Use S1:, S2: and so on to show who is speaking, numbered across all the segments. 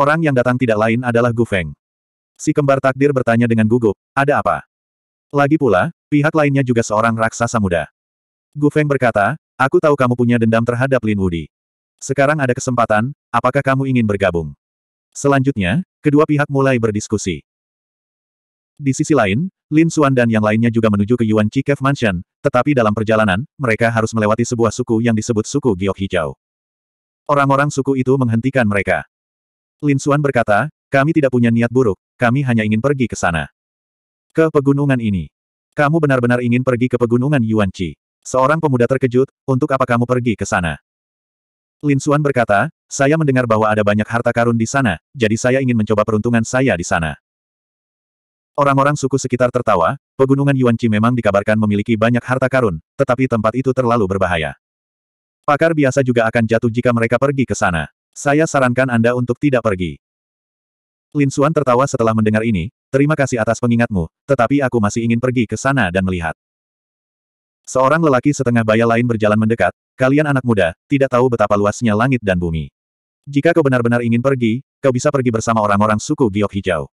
S1: Orang yang datang tidak lain adalah Gu Feng. Si kembar takdir bertanya dengan gugup, ada apa? Lagi pula, pihak lainnya juga seorang raksasa muda. Gu Feng berkata, aku tahu kamu punya dendam terhadap Lin Wudi. Sekarang ada kesempatan, apakah kamu ingin bergabung? Selanjutnya, kedua pihak mulai berdiskusi. Di sisi lain, Lin Xuan dan yang lainnya juga menuju ke Yuan Chi Cave Mansion, tetapi dalam perjalanan, mereka harus melewati sebuah suku yang disebut suku giok hijau. Orang-orang suku itu menghentikan mereka. Lin Suan berkata, kami tidak punya niat buruk, kami hanya ingin pergi ke sana. Ke pegunungan ini. Kamu benar-benar ingin pergi ke pegunungan Yuan Chi. Seorang pemuda terkejut, untuk apa kamu pergi ke sana? Lin Suan berkata, saya mendengar bahwa ada banyak harta karun di sana, jadi saya ingin mencoba peruntungan saya di sana. Orang-orang suku sekitar tertawa, pegunungan Yuan Chi memang dikabarkan memiliki banyak harta karun, tetapi tempat itu terlalu berbahaya. Pakar biasa juga akan jatuh jika mereka pergi ke sana. Saya sarankan Anda untuk tidak pergi. Lin Xuan tertawa setelah mendengar ini, terima kasih atas pengingatmu, tetapi aku masih ingin pergi ke sana dan melihat. Seorang lelaki setengah baya lain berjalan mendekat, kalian anak muda, tidak tahu betapa luasnya langit dan bumi. Jika kau benar-benar ingin pergi, kau bisa pergi bersama orang-orang suku giok hijau.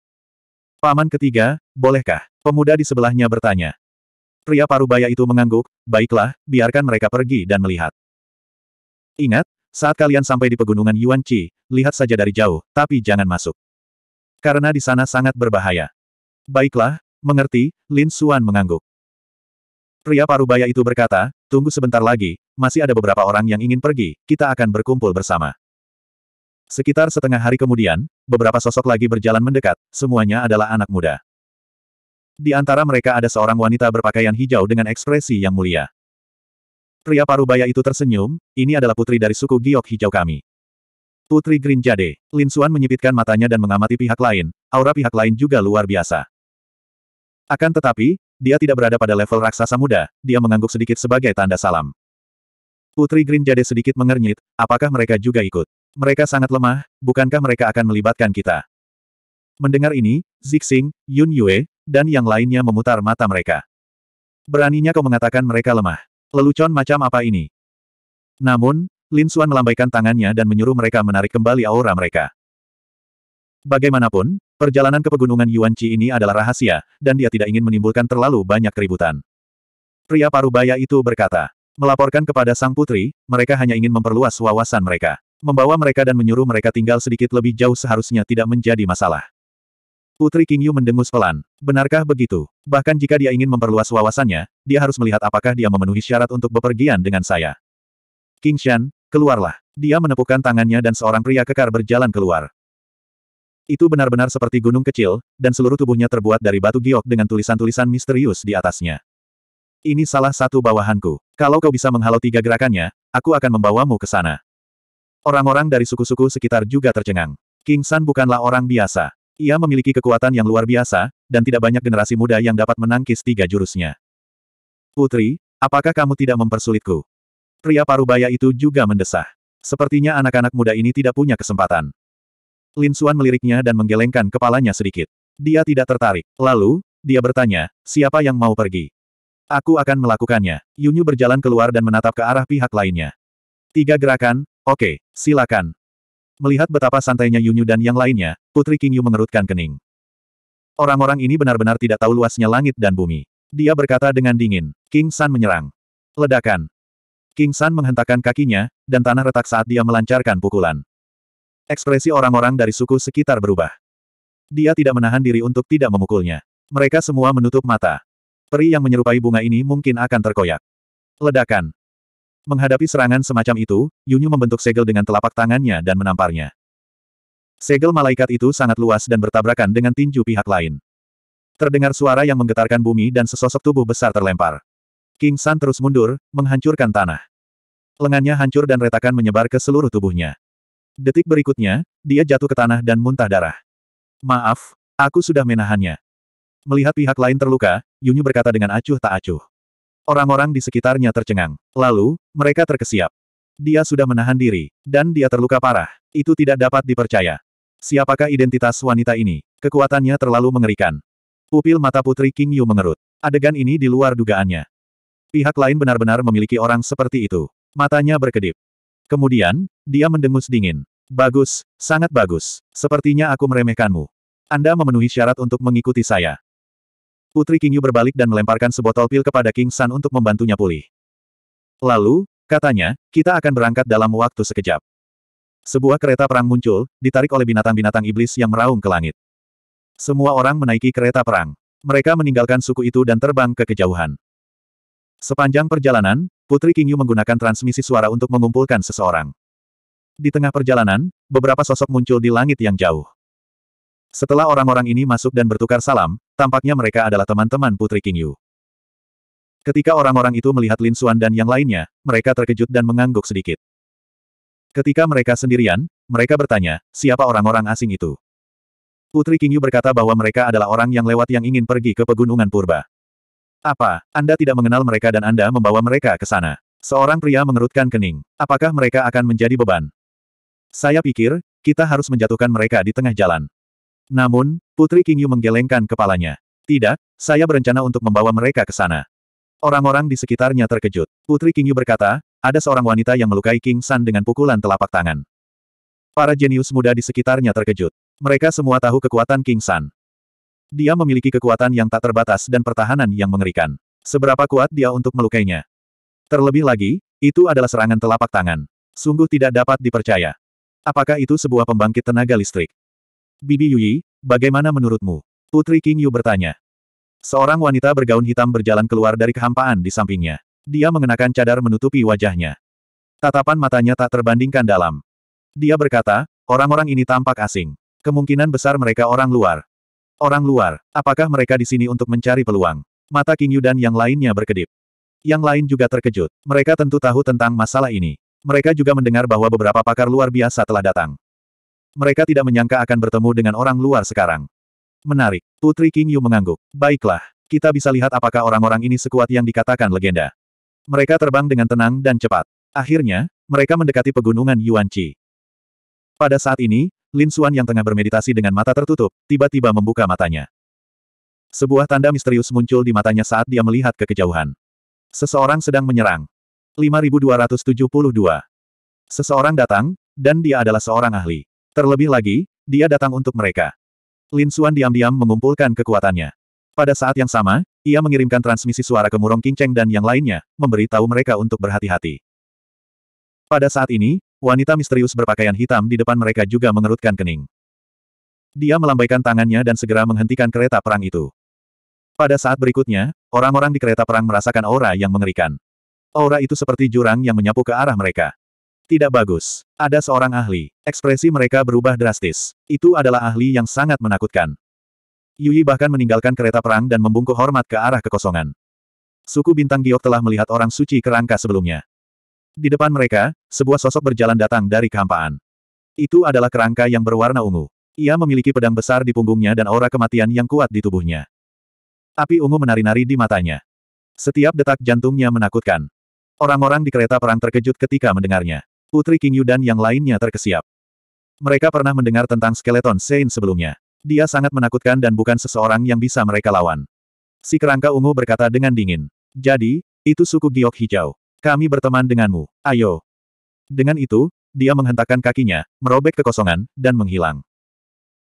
S1: Paman ketiga, bolehkah? Pemuda di sebelahnya bertanya. Pria paruh parubaya itu mengangguk, baiklah, biarkan mereka pergi dan melihat. Ingat, saat kalian sampai di pegunungan Yuan Qi, lihat saja dari jauh, tapi jangan masuk. Karena di sana sangat berbahaya. Baiklah, mengerti, Lin Xuan mengangguk. Pria parubaya itu berkata, tunggu sebentar lagi, masih ada beberapa orang yang ingin pergi, kita akan berkumpul bersama. Sekitar setengah hari kemudian, beberapa sosok lagi berjalan mendekat, semuanya adalah anak muda. Di antara mereka ada seorang wanita berpakaian hijau dengan ekspresi yang mulia. Pria parubaya itu tersenyum, ini adalah putri dari suku giok hijau kami. Putri Green Jade, Lin Xuan menyipitkan matanya dan mengamati pihak lain, aura pihak lain juga luar biasa. Akan tetapi, dia tidak berada pada level raksasa muda, dia mengangguk sedikit sebagai tanda salam. Putri Green Jade sedikit mengernyit, apakah mereka juga ikut? Mereka sangat lemah, bukankah mereka akan melibatkan kita? Mendengar ini, Zixing, Yun Yue, dan yang lainnya memutar mata mereka. Beraninya kau mengatakan mereka lemah. Lelucon macam apa ini? Namun, Lin Xuan melambaikan tangannya dan menyuruh mereka menarik kembali aura mereka. Bagaimanapun, perjalanan ke pegunungan Yuan Qi ini adalah rahasia, dan dia tidak ingin menimbulkan terlalu banyak keributan. Pria parubaya itu berkata, melaporkan kepada sang putri, mereka hanya ingin memperluas wawasan mereka. Membawa mereka dan menyuruh mereka tinggal sedikit lebih jauh seharusnya tidak menjadi masalah. Putri King Yu mendengus pelan. Benarkah begitu? Bahkan jika dia ingin memperluas wawasannya, dia harus melihat apakah dia memenuhi syarat untuk bepergian dengan saya. King Shan, keluarlah. Dia menepukkan tangannya dan seorang pria kekar berjalan keluar. Itu benar-benar seperti gunung kecil, dan seluruh tubuhnya terbuat dari batu giok dengan tulisan-tulisan misterius di atasnya. Ini salah satu bawahanku. Kalau kau bisa menghalau tiga gerakannya, aku akan membawamu ke sana. Orang-orang dari suku-suku sekitar juga tercengang. King San bukanlah orang biasa. Ia memiliki kekuatan yang luar biasa, dan tidak banyak generasi muda yang dapat menangkis tiga jurusnya. Putri, apakah kamu tidak mempersulitku? Pria parubaya itu juga mendesah. Sepertinya anak-anak muda ini tidak punya kesempatan. Lin Suan meliriknya dan menggelengkan kepalanya sedikit. Dia tidak tertarik. Lalu, dia bertanya, siapa yang mau pergi? Aku akan melakukannya. Yunyu berjalan keluar dan menatap ke arah pihak lainnya. Tiga gerakan, oke, silakan. Melihat betapa santainya Yunyu dan yang lainnya, Putri King Yu mengerutkan kening. Orang-orang ini benar-benar tidak tahu luasnya langit dan bumi. Dia berkata dengan dingin, King San menyerang. Ledakan. King San menghentakkan kakinya, dan tanah retak saat dia melancarkan pukulan. Ekspresi orang-orang dari suku sekitar berubah. Dia tidak menahan diri untuk tidak memukulnya. Mereka semua menutup mata. Peri yang menyerupai bunga ini mungkin akan terkoyak. Ledakan. Menghadapi serangan semacam itu, Yunyu membentuk segel dengan telapak tangannya dan menamparnya. Segel malaikat itu sangat luas dan bertabrakan dengan tinju pihak lain. Terdengar suara yang menggetarkan bumi dan sesosok tubuh besar terlempar. King San terus mundur, menghancurkan tanah. Lengannya hancur dan retakan menyebar ke seluruh tubuhnya. Detik berikutnya, dia jatuh ke tanah dan muntah darah. Maaf, aku sudah menahannya. Melihat pihak lain terluka, Yunyu berkata dengan acuh tak acuh. Orang-orang di sekitarnya tercengang. Lalu, mereka terkesiap. Dia sudah menahan diri, dan dia terluka parah. Itu tidak dapat dipercaya. Siapakah identitas wanita ini? Kekuatannya terlalu mengerikan. Pupil mata putri King Yu mengerut. Adegan ini di luar dugaannya. Pihak lain benar-benar memiliki orang seperti itu. Matanya berkedip. Kemudian, dia mendengus dingin. Bagus, sangat bagus. Sepertinya aku meremehkanmu. Anda memenuhi syarat untuk mengikuti saya. Putri King Yu berbalik dan melemparkan sebotol pil kepada King San untuk membantunya pulih. Lalu, katanya, kita akan berangkat dalam waktu sekejap. Sebuah kereta perang muncul, ditarik oleh binatang-binatang iblis yang meraung ke langit. Semua orang menaiki kereta perang. Mereka meninggalkan suku itu dan terbang ke kejauhan. Sepanjang perjalanan, Putri Kingyu menggunakan transmisi suara untuk mengumpulkan seseorang. Di tengah perjalanan, beberapa sosok muncul di langit yang jauh. Setelah orang-orang ini masuk dan bertukar salam, tampaknya mereka adalah teman-teman Putri Kingyu. Ketika orang-orang itu melihat Lin Xuan dan yang lainnya, mereka terkejut dan mengangguk sedikit. Ketika mereka sendirian, mereka bertanya, siapa orang-orang asing itu? Putri Kingyu berkata bahwa mereka adalah orang yang lewat yang ingin pergi ke Pegunungan Purba. Apa, Anda tidak mengenal mereka dan Anda membawa mereka ke sana? Seorang pria mengerutkan kening. Apakah mereka akan menjadi beban? Saya pikir, kita harus menjatuhkan mereka di tengah jalan. Namun, Putri Kingyu menggelengkan kepalanya. Tidak, saya berencana untuk membawa mereka ke sana. Orang-orang di sekitarnya terkejut. Putri Kingyu berkata, ada seorang wanita yang melukai King San dengan pukulan telapak tangan. Para jenius muda di sekitarnya terkejut. Mereka semua tahu kekuatan King San. Dia memiliki kekuatan yang tak terbatas dan pertahanan yang mengerikan. Seberapa kuat dia untuk melukainya. Terlebih lagi, itu adalah serangan telapak tangan. Sungguh tidak dapat dipercaya. Apakah itu sebuah pembangkit tenaga listrik? Bibi Yui, bagaimana menurutmu? Putri King Yu bertanya. Seorang wanita bergaun hitam berjalan keluar dari kehampaan di sampingnya. Dia mengenakan cadar menutupi wajahnya. Tatapan matanya tak terbandingkan dalam. Dia berkata, orang-orang ini tampak asing. Kemungkinan besar mereka orang luar. Orang luar, apakah mereka di sini untuk mencari peluang? Mata King Yu dan yang lainnya berkedip. Yang lain juga terkejut. Mereka tentu tahu tentang masalah ini. Mereka juga mendengar bahwa beberapa pakar luar biasa telah datang. Mereka tidak menyangka akan bertemu dengan orang luar sekarang. Menarik. Putri King Yu mengangguk. Baiklah, kita bisa lihat apakah orang-orang ini sekuat yang dikatakan legenda. Mereka terbang dengan tenang dan cepat. Akhirnya, mereka mendekati pegunungan Yuanqi. Pada saat ini, Lin Xuan yang tengah bermeditasi dengan mata tertutup, tiba-tiba membuka matanya. Sebuah tanda misterius muncul di matanya saat dia melihat ke kejauhan. Seseorang sedang menyerang. 5272. Seseorang datang, dan dia adalah seorang ahli. Terlebih lagi, dia datang untuk mereka. Lin Xuan diam-diam mengumpulkan kekuatannya. Pada saat yang sama, ia mengirimkan transmisi suara ke Murong Kinceng dan yang lainnya, memberi tahu mereka untuk berhati-hati. Pada saat ini, wanita misterius berpakaian hitam di depan mereka juga mengerutkan kening. Dia melambaikan tangannya dan segera menghentikan kereta perang itu. Pada saat berikutnya, orang-orang di kereta perang merasakan aura yang mengerikan. Aura itu seperti jurang yang menyapu ke arah mereka. Tidak bagus. Ada seorang ahli. Ekspresi mereka berubah drastis. Itu adalah ahli yang sangat menakutkan. Yui bahkan meninggalkan kereta perang dan membungkuk hormat ke arah kekosongan. Suku Bintang Giok telah melihat orang suci kerangka sebelumnya. Di depan mereka, sebuah sosok berjalan datang dari kehampaan. Itu adalah kerangka yang berwarna ungu. Ia memiliki pedang besar di punggungnya dan aura kematian yang kuat di tubuhnya. Api ungu menari-nari di matanya. Setiap detak jantungnya menakutkan. Orang-orang di kereta perang terkejut ketika mendengarnya. Putri King Yu dan yang lainnya terkesiap. Mereka pernah mendengar tentang skeleton Sein sebelumnya. Dia sangat menakutkan dan bukan seseorang yang bisa mereka lawan. Si kerangka ungu berkata dengan dingin. Jadi, itu suku giok hijau. Kami berteman denganmu, ayo. Dengan itu, dia menghentakkan kakinya, merobek kekosongan, dan menghilang.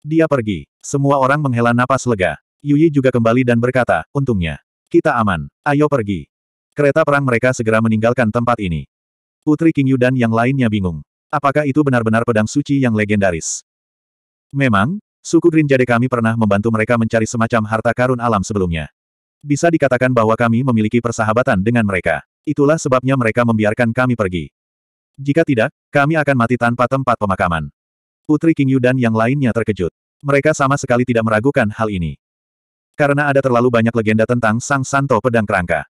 S1: Dia pergi. Semua orang menghela napas lega. Yuyi juga kembali dan berkata, untungnya. Kita aman, ayo pergi. Kereta perang mereka segera meninggalkan tempat ini. Putri King Yu dan yang lainnya bingung. Apakah itu benar-benar pedang suci yang legendaris? Memang, Suku Green Jade kami pernah membantu mereka mencari semacam harta karun alam sebelumnya. Bisa dikatakan bahwa kami memiliki persahabatan dengan mereka. Itulah sebabnya mereka membiarkan kami pergi. Jika tidak, kami akan mati tanpa tempat pemakaman. Putri King Yu dan yang lainnya terkejut. Mereka sama sekali tidak meragukan hal ini. Karena ada terlalu banyak legenda tentang Sang Santo Pedang Kerangka.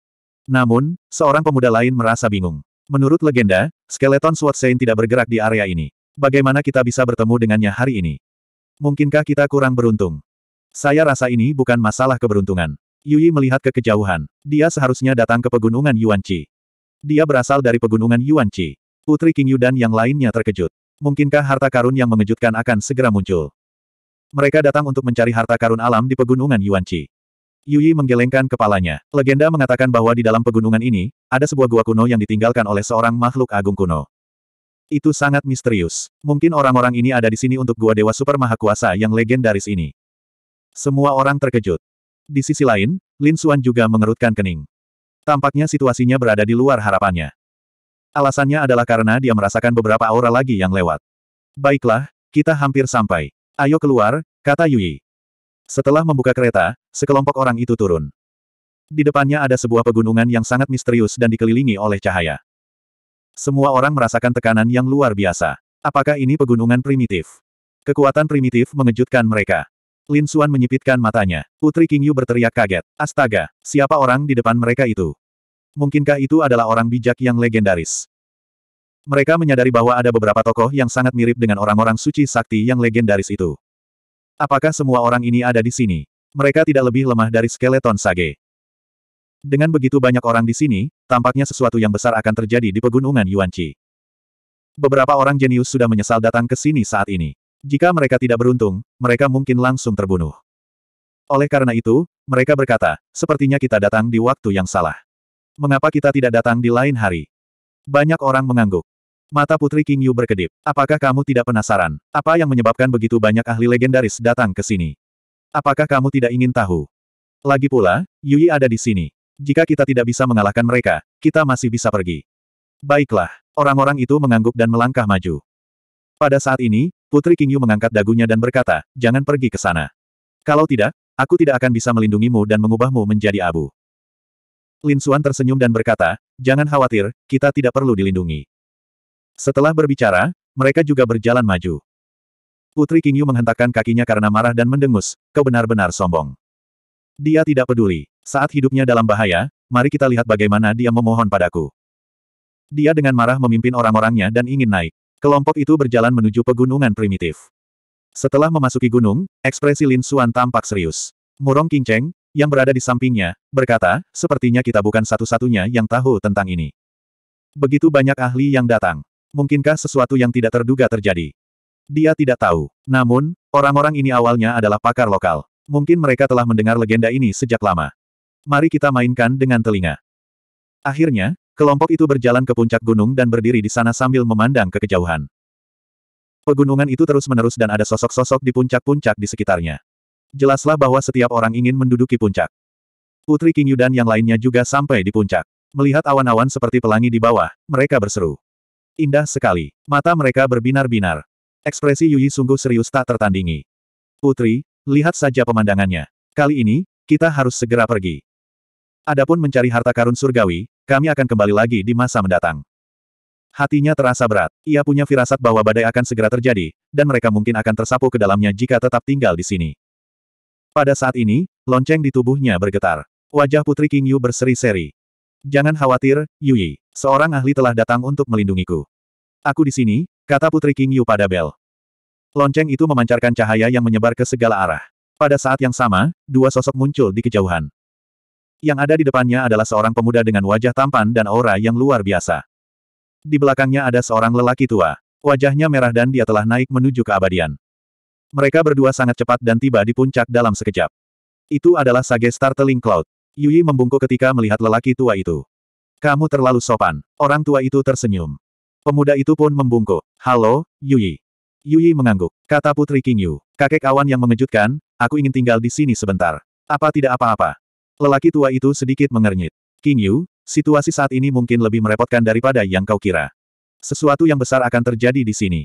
S1: Namun, seorang pemuda lain merasa bingung. Menurut legenda, skeleton Sword Saint tidak bergerak di area ini. Bagaimana kita bisa bertemu dengannya hari ini? Mungkinkah kita kurang beruntung? Saya rasa ini bukan masalah keberuntungan. Yui melihat ke kejauhan. Dia seharusnya datang ke pegunungan Yuanqi. Dia berasal dari pegunungan Yuanqi. Putri King Yu dan yang lainnya terkejut. Mungkinkah harta karun yang mengejutkan akan segera muncul? Mereka datang untuk mencari harta karun alam di pegunungan Yuanqi. Yui menggelengkan kepalanya. Legenda mengatakan bahwa di dalam pegunungan ini, ada sebuah gua kuno yang ditinggalkan oleh seorang makhluk agung kuno. Itu sangat misterius. Mungkin orang-orang ini ada di sini untuk gua dewa super mahakuasa yang legendaris ini. Semua orang terkejut. Di sisi lain, Lin Xuan juga mengerutkan kening. Tampaknya situasinya berada di luar harapannya. Alasannya adalah karena dia merasakan beberapa aura lagi yang lewat. Baiklah, kita hampir sampai. Ayo keluar, kata Yui. Setelah membuka kereta, sekelompok orang itu turun. Di depannya ada sebuah pegunungan yang sangat misterius dan dikelilingi oleh cahaya. Semua orang merasakan tekanan yang luar biasa. Apakah ini pegunungan primitif? Kekuatan primitif mengejutkan mereka. Lin Suan menyipitkan matanya. Putri King Yu berteriak kaget. Astaga, siapa orang di depan mereka itu? Mungkinkah itu adalah orang bijak yang legendaris? Mereka menyadari bahwa ada beberapa tokoh yang sangat mirip dengan orang-orang suci sakti yang legendaris itu. Apakah semua orang ini ada di sini? Mereka tidak lebih lemah dari skeleton sage. Dengan begitu banyak orang di sini, tampaknya sesuatu yang besar akan terjadi di pegunungan Yuanqi. Beberapa orang jenius sudah menyesal datang ke sini saat ini. Jika mereka tidak beruntung, mereka mungkin langsung terbunuh. Oleh karena itu, mereka berkata, sepertinya kita datang di waktu yang salah. Mengapa kita tidak datang di lain hari? Banyak orang mengangguk. Mata Putri King Yu berkedip. Apakah kamu tidak penasaran? Apa yang menyebabkan begitu banyak ahli legendaris datang ke sini? Apakah kamu tidak ingin tahu? Lagi pula, Yui ada di sini. Jika kita tidak bisa mengalahkan mereka, kita masih bisa pergi. Baiklah, orang-orang itu mengangguk dan melangkah maju. Pada saat ini, Putri Kingyu mengangkat dagunya dan berkata, jangan pergi ke sana. Kalau tidak, aku tidak akan bisa melindungimu dan mengubahmu menjadi abu. Lin Suan tersenyum dan berkata, jangan khawatir, kita tidak perlu dilindungi. Setelah berbicara, mereka juga berjalan maju. Putri Kingyu menghentakkan kakinya karena marah dan mendengus, kau benar-benar sombong. Dia tidak peduli. Saat hidupnya dalam bahaya, mari kita lihat bagaimana dia memohon padaku. Dia dengan marah memimpin orang-orangnya dan ingin naik. Kelompok itu berjalan menuju pegunungan primitif. Setelah memasuki gunung, ekspresi Lin Suan tampak serius. Murong Kinceng, yang berada di sampingnya, berkata, sepertinya kita bukan satu-satunya yang tahu tentang ini. Begitu banyak ahli yang datang. Mungkinkah sesuatu yang tidak terduga terjadi? Dia tidak tahu. Namun, orang-orang ini awalnya adalah pakar lokal. Mungkin mereka telah mendengar legenda ini sejak lama. Mari kita mainkan dengan telinga. Akhirnya, kelompok itu berjalan ke puncak gunung dan berdiri di sana sambil memandang ke kejauhan. Pegunungan itu terus-menerus dan ada sosok-sosok di puncak-puncak di sekitarnya. Jelaslah bahwa setiap orang ingin menduduki puncak. Putri King Yudan yang lainnya juga sampai di puncak. Melihat awan-awan seperti pelangi di bawah, mereka berseru. Indah sekali. Mata mereka berbinar-binar. Ekspresi Yuyi sungguh serius tak tertandingi. Putri, Lihat saja pemandangannya. Kali ini, kita harus segera pergi. Adapun mencari harta karun surgawi, kami akan kembali lagi di masa mendatang. Hatinya terasa berat. Ia punya firasat bahwa badai akan segera terjadi, dan mereka mungkin akan tersapu ke dalamnya jika tetap tinggal di sini. Pada saat ini, lonceng di tubuhnya bergetar. Wajah Putri King Yu berseri-seri. Jangan khawatir, Yui. Seorang ahli telah datang untuk melindungiku. Aku di sini, kata Putri King Yu pada Bell. Lonceng itu memancarkan cahaya yang menyebar ke segala arah. Pada saat yang sama, dua sosok muncul di kejauhan. Yang ada di depannya adalah seorang pemuda dengan wajah tampan dan aura yang luar biasa. Di belakangnya ada seorang lelaki tua. Wajahnya merah dan dia telah naik menuju keabadian. Mereka berdua sangat cepat dan tiba di puncak dalam sekejap. Itu adalah Sage Startling Cloud. Yui membungkuk ketika melihat lelaki tua itu. Kamu terlalu sopan. Orang tua itu tersenyum. Pemuda itu pun membungkuk. Halo, Yui. Yui mengangguk. Kata Putri King Yu. Kakek awan yang mengejutkan, aku ingin tinggal di sini sebentar. Apa tidak apa-apa? Lelaki tua itu sedikit mengernyit. King Yu, situasi saat ini mungkin lebih merepotkan daripada yang kau kira. Sesuatu yang besar akan terjadi di sini.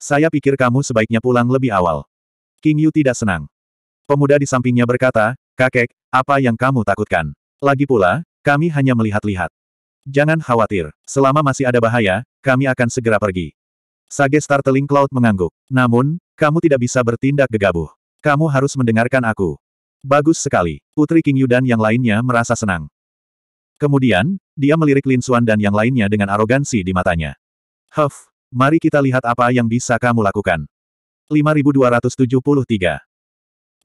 S1: Saya pikir kamu sebaiknya pulang lebih awal. King Yu tidak senang. Pemuda di sampingnya berkata, Kakek, apa yang kamu takutkan? Lagi pula, kami hanya melihat-lihat. Jangan khawatir, selama masih ada bahaya, kami akan segera pergi. Sage Startling Cloud mengangguk. Namun, kamu tidak bisa bertindak gegabah. Kamu harus mendengarkan aku. Bagus sekali. Putri King Yu dan yang lainnya merasa senang. Kemudian, dia melirik Lin Xuan dan yang lainnya dengan arogansi di matanya. Huff, mari kita lihat apa yang bisa kamu lakukan. 5273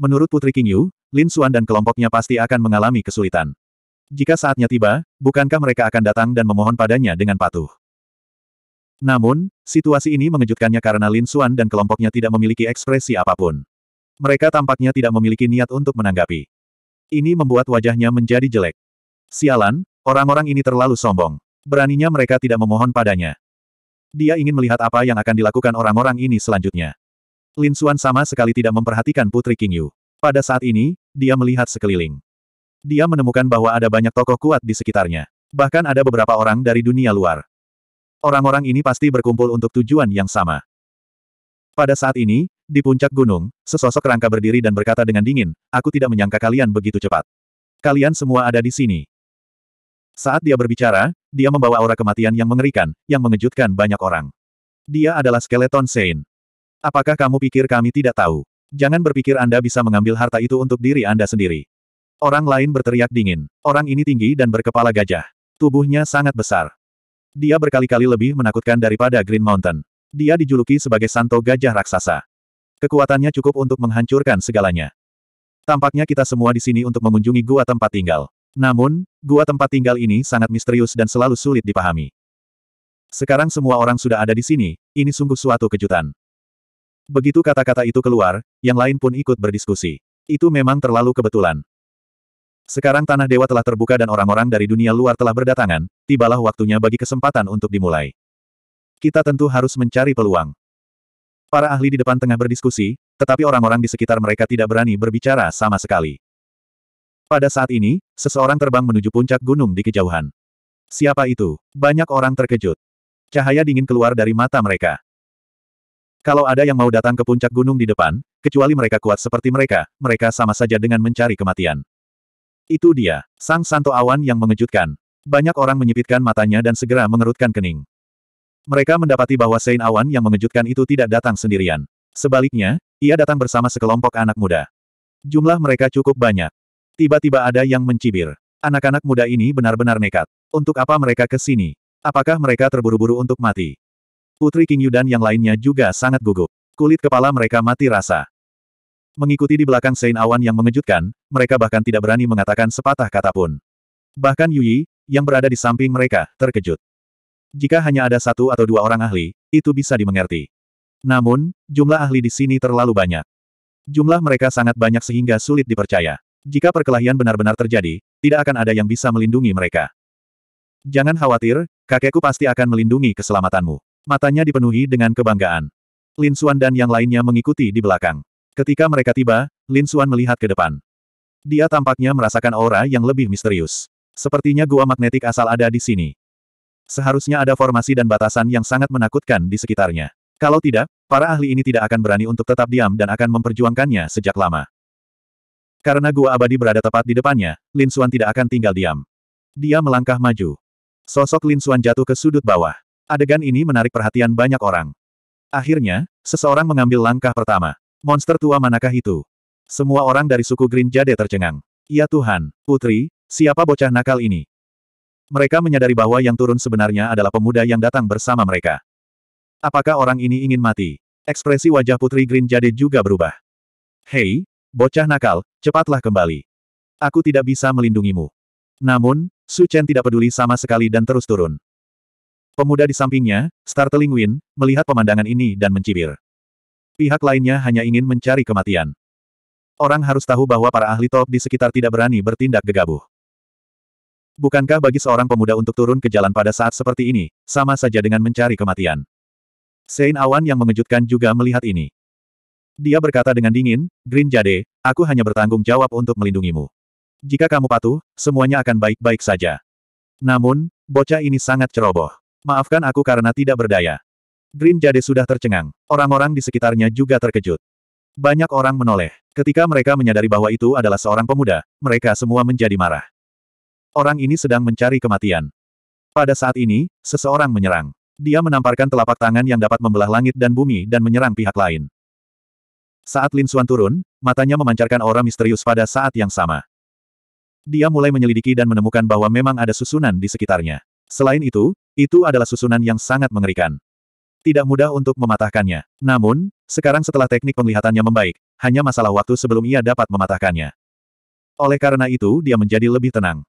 S1: Menurut Putri King Yu, Lin Xuan dan kelompoknya pasti akan mengalami kesulitan. Jika saatnya tiba, bukankah mereka akan datang dan memohon padanya dengan patuh? Namun, situasi ini mengejutkannya karena Lin Xuan dan kelompoknya tidak memiliki ekspresi apapun. Mereka tampaknya tidak memiliki niat untuk menanggapi. Ini membuat wajahnya menjadi jelek. Sialan, orang-orang ini terlalu sombong. Beraninya mereka tidak memohon padanya. Dia ingin melihat apa yang akan dilakukan orang-orang ini selanjutnya. Lin Xuan sama sekali tidak memperhatikan Putri King Yu. Pada saat ini, dia melihat sekeliling. Dia menemukan bahwa ada banyak tokoh kuat di sekitarnya. Bahkan ada beberapa orang dari dunia luar. Orang-orang ini pasti berkumpul untuk tujuan yang sama. Pada saat ini, di puncak gunung, sesosok rangka berdiri dan berkata dengan dingin, aku tidak menyangka kalian begitu cepat. Kalian semua ada di sini. Saat dia berbicara, dia membawa aura kematian yang mengerikan, yang mengejutkan banyak orang. Dia adalah skeleton Sein. Apakah kamu pikir kami tidak tahu? Jangan berpikir Anda bisa mengambil harta itu untuk diri Anda sendiri. Orang lain berteriak dingin. Orang ini tinggi dan berkepala gajah. Tubuhnya sangat besar. Dia berkali-kali lebih menakutkan daripada Green Mountain. Dia dijuluki sebagai Santo Gajah Raksasa. Kekuatannya cukup untuk menghancurkan segalanya. Tampaknya kita semua di sini untuk mengunjungi gua tempat tinggal. Namun, gua tempat tinggal ini sangat misterius dan selalu sulit dipahami. Sekarang semua orang sudah ada di sini, ini sungguh suatu kejutan. Begitu kata-kata itu keluar, yang lain pun ikut berdiskusi. Itu memang terlalu kebetulan. Sekarang tanah dewa telah terbuka dan orang-orang dari dunia luar telah berdatangan, tibalah waktunya bagi kesempatan untuk dimulai. Kita tentu harus mencari peluang. Para ahli di depan tengah berdiskusi, tetapi orang-orang di sekitar mereka tidak berani berbicara sama sekali. Pada saat ini, seseorang terbang menuju puncak gunung di kejauhan. Siapa itu? Banyak orang terkejut. Cahaya dingin keluar dari mata mereka. Kalau ada yang mau datang ke puncak gunung di depan, kecuali mereka kuat seperti mereka, mereka sama saja dengan mencari kematian. Itu dia, sang santo awan yang mengejutkan. Banyak orang menyipitkan matanya dan segera mengerutkan kening. Mereka mendapati bahwa Sein Awan yang mengejutkan itu tidak datang sendirian. Sebaliknya, ia datang bersama sekelompok anak muda. Jumlah mereka cukup banyak. Tiba-tiba ada yang mencibir. Anak-anak muda ini benar-benar nekat. Untuk apa mereka ke sini? Apakah mereka terburu-buru untuk mati? Putri King Yudan yang lainnya juga sangat gugup. Kulit kepala mereka mati rasa. Mengikuti di belakang Sein Awan yang mengejutkan, mereka bahkan tidak berani mengatakan sepatah kata pun. Bahkan Yui, yang berada di samping mereka, terkejut. Jika hanya ada satu atau dua orang ahli, itu bisa dimengerti. Namun, jumlah ahli di sini terlalu banyak. Jumlah mereka sangat banyak sehingga sulit dipercaya. Jika perkelahian benar-benar terjadi, tidak akan ada yang bisa melindungi mereka. Jangan khawatir, kakekku pasti akan melindungi keselamatanmu. Matanya dipenuhi dengan kebanggaan. Lin Suan dan yang lainnya mengikuti di belakang. Ketika mereka tiba, Lin Suan melihat ke depan. Dia tampaknya merasakan aura yang lebih misterius. Sepertinya gua magnetik asal ada di sini. Seharusnya ada formasi dan batasan yang sangat menakutkan di sekitarnya. Kalau tidak, para ahli ini tidak akan berani untuk tetap diam dan akan memperjuangkannya sejak lama. Karena gua abadi berada tepat di depannya, Lin Suan tidak akan tinggal diam. Dia melangkah maju. Sosok Lin Suan jatuh ke sudut bawah. Adegan ini menarik perhatian banyak orang. Akhirnya, seseorang mengambil langkah pertama. Monster tua manakah itu? Semua orang dari suku Green Jade tercengang. Ya Tuhan, Putri, siapa bocah nakal ini? Mereka menyadari bahwa yang turun sebenarnya adalah pemuda yang datang bersama mereka. Apakah orang ini ingin mati? Ekspresi wajah Putri Green Jade juga berubah. Hei, bocah nakal, cepatlah kembali. Aku tidak bisa melindungimu. Namun, Su Chen tidak peduli sama sekali dan terus turun. Pemuda di sampingnya, Starteling Win, melihat pemandangan ini dan mencibir. Pihak lainnya hanya ingin mencari kematian. Orang harus tahu bahwa para ahli top di sekitar tidak berani bertindak gegabah. Bukankah bagi seorang pemuda untuk turun ke jalan pada saat seperti ini, sama saja dengan mencari kematian? Sein Awan yang mengejutkan juga melihat ini. Dia berkata dengan dingin, Green Jade, aku hanya bertanggung jawab untuk melindungimu. Jika kamu patuh, semuanya akan baik-baik saja. Namun, bocah ini sangat ceroboh. Maafkan aku karena tidak berdaya. Green Jade sudah tercengang. Orang-orang di sekitarnya juga terkejut. Banyak orang menoleh. Ketika mereka menyadari bahwa itu adalah seorang pemuda, mereka semua menjadi marah. Orang ini sedang mencari kematian. Pada saat ini, seseorang menyerang. Dia menamparkan telapak tangan yang dapat membelah langit dan bumi dan menyerang pihak lain. Saat Lin Xuan turun, matanya memancarkan aura misterius pada saat yang sama. Dia mulai menyelidiki dan menemukan bahwa memang ada susunan di sekitarnya. Selain itu, itu adalah susunan yang sangat mengerikan. Tidak mudah untuk mematahkannya. Namun, sekarang setelah teknik penglihatannya membaik, hanya masalah waktu sebelum ia dapat mematahkannya. Oleh karena itu dia menjadi lebih tenang.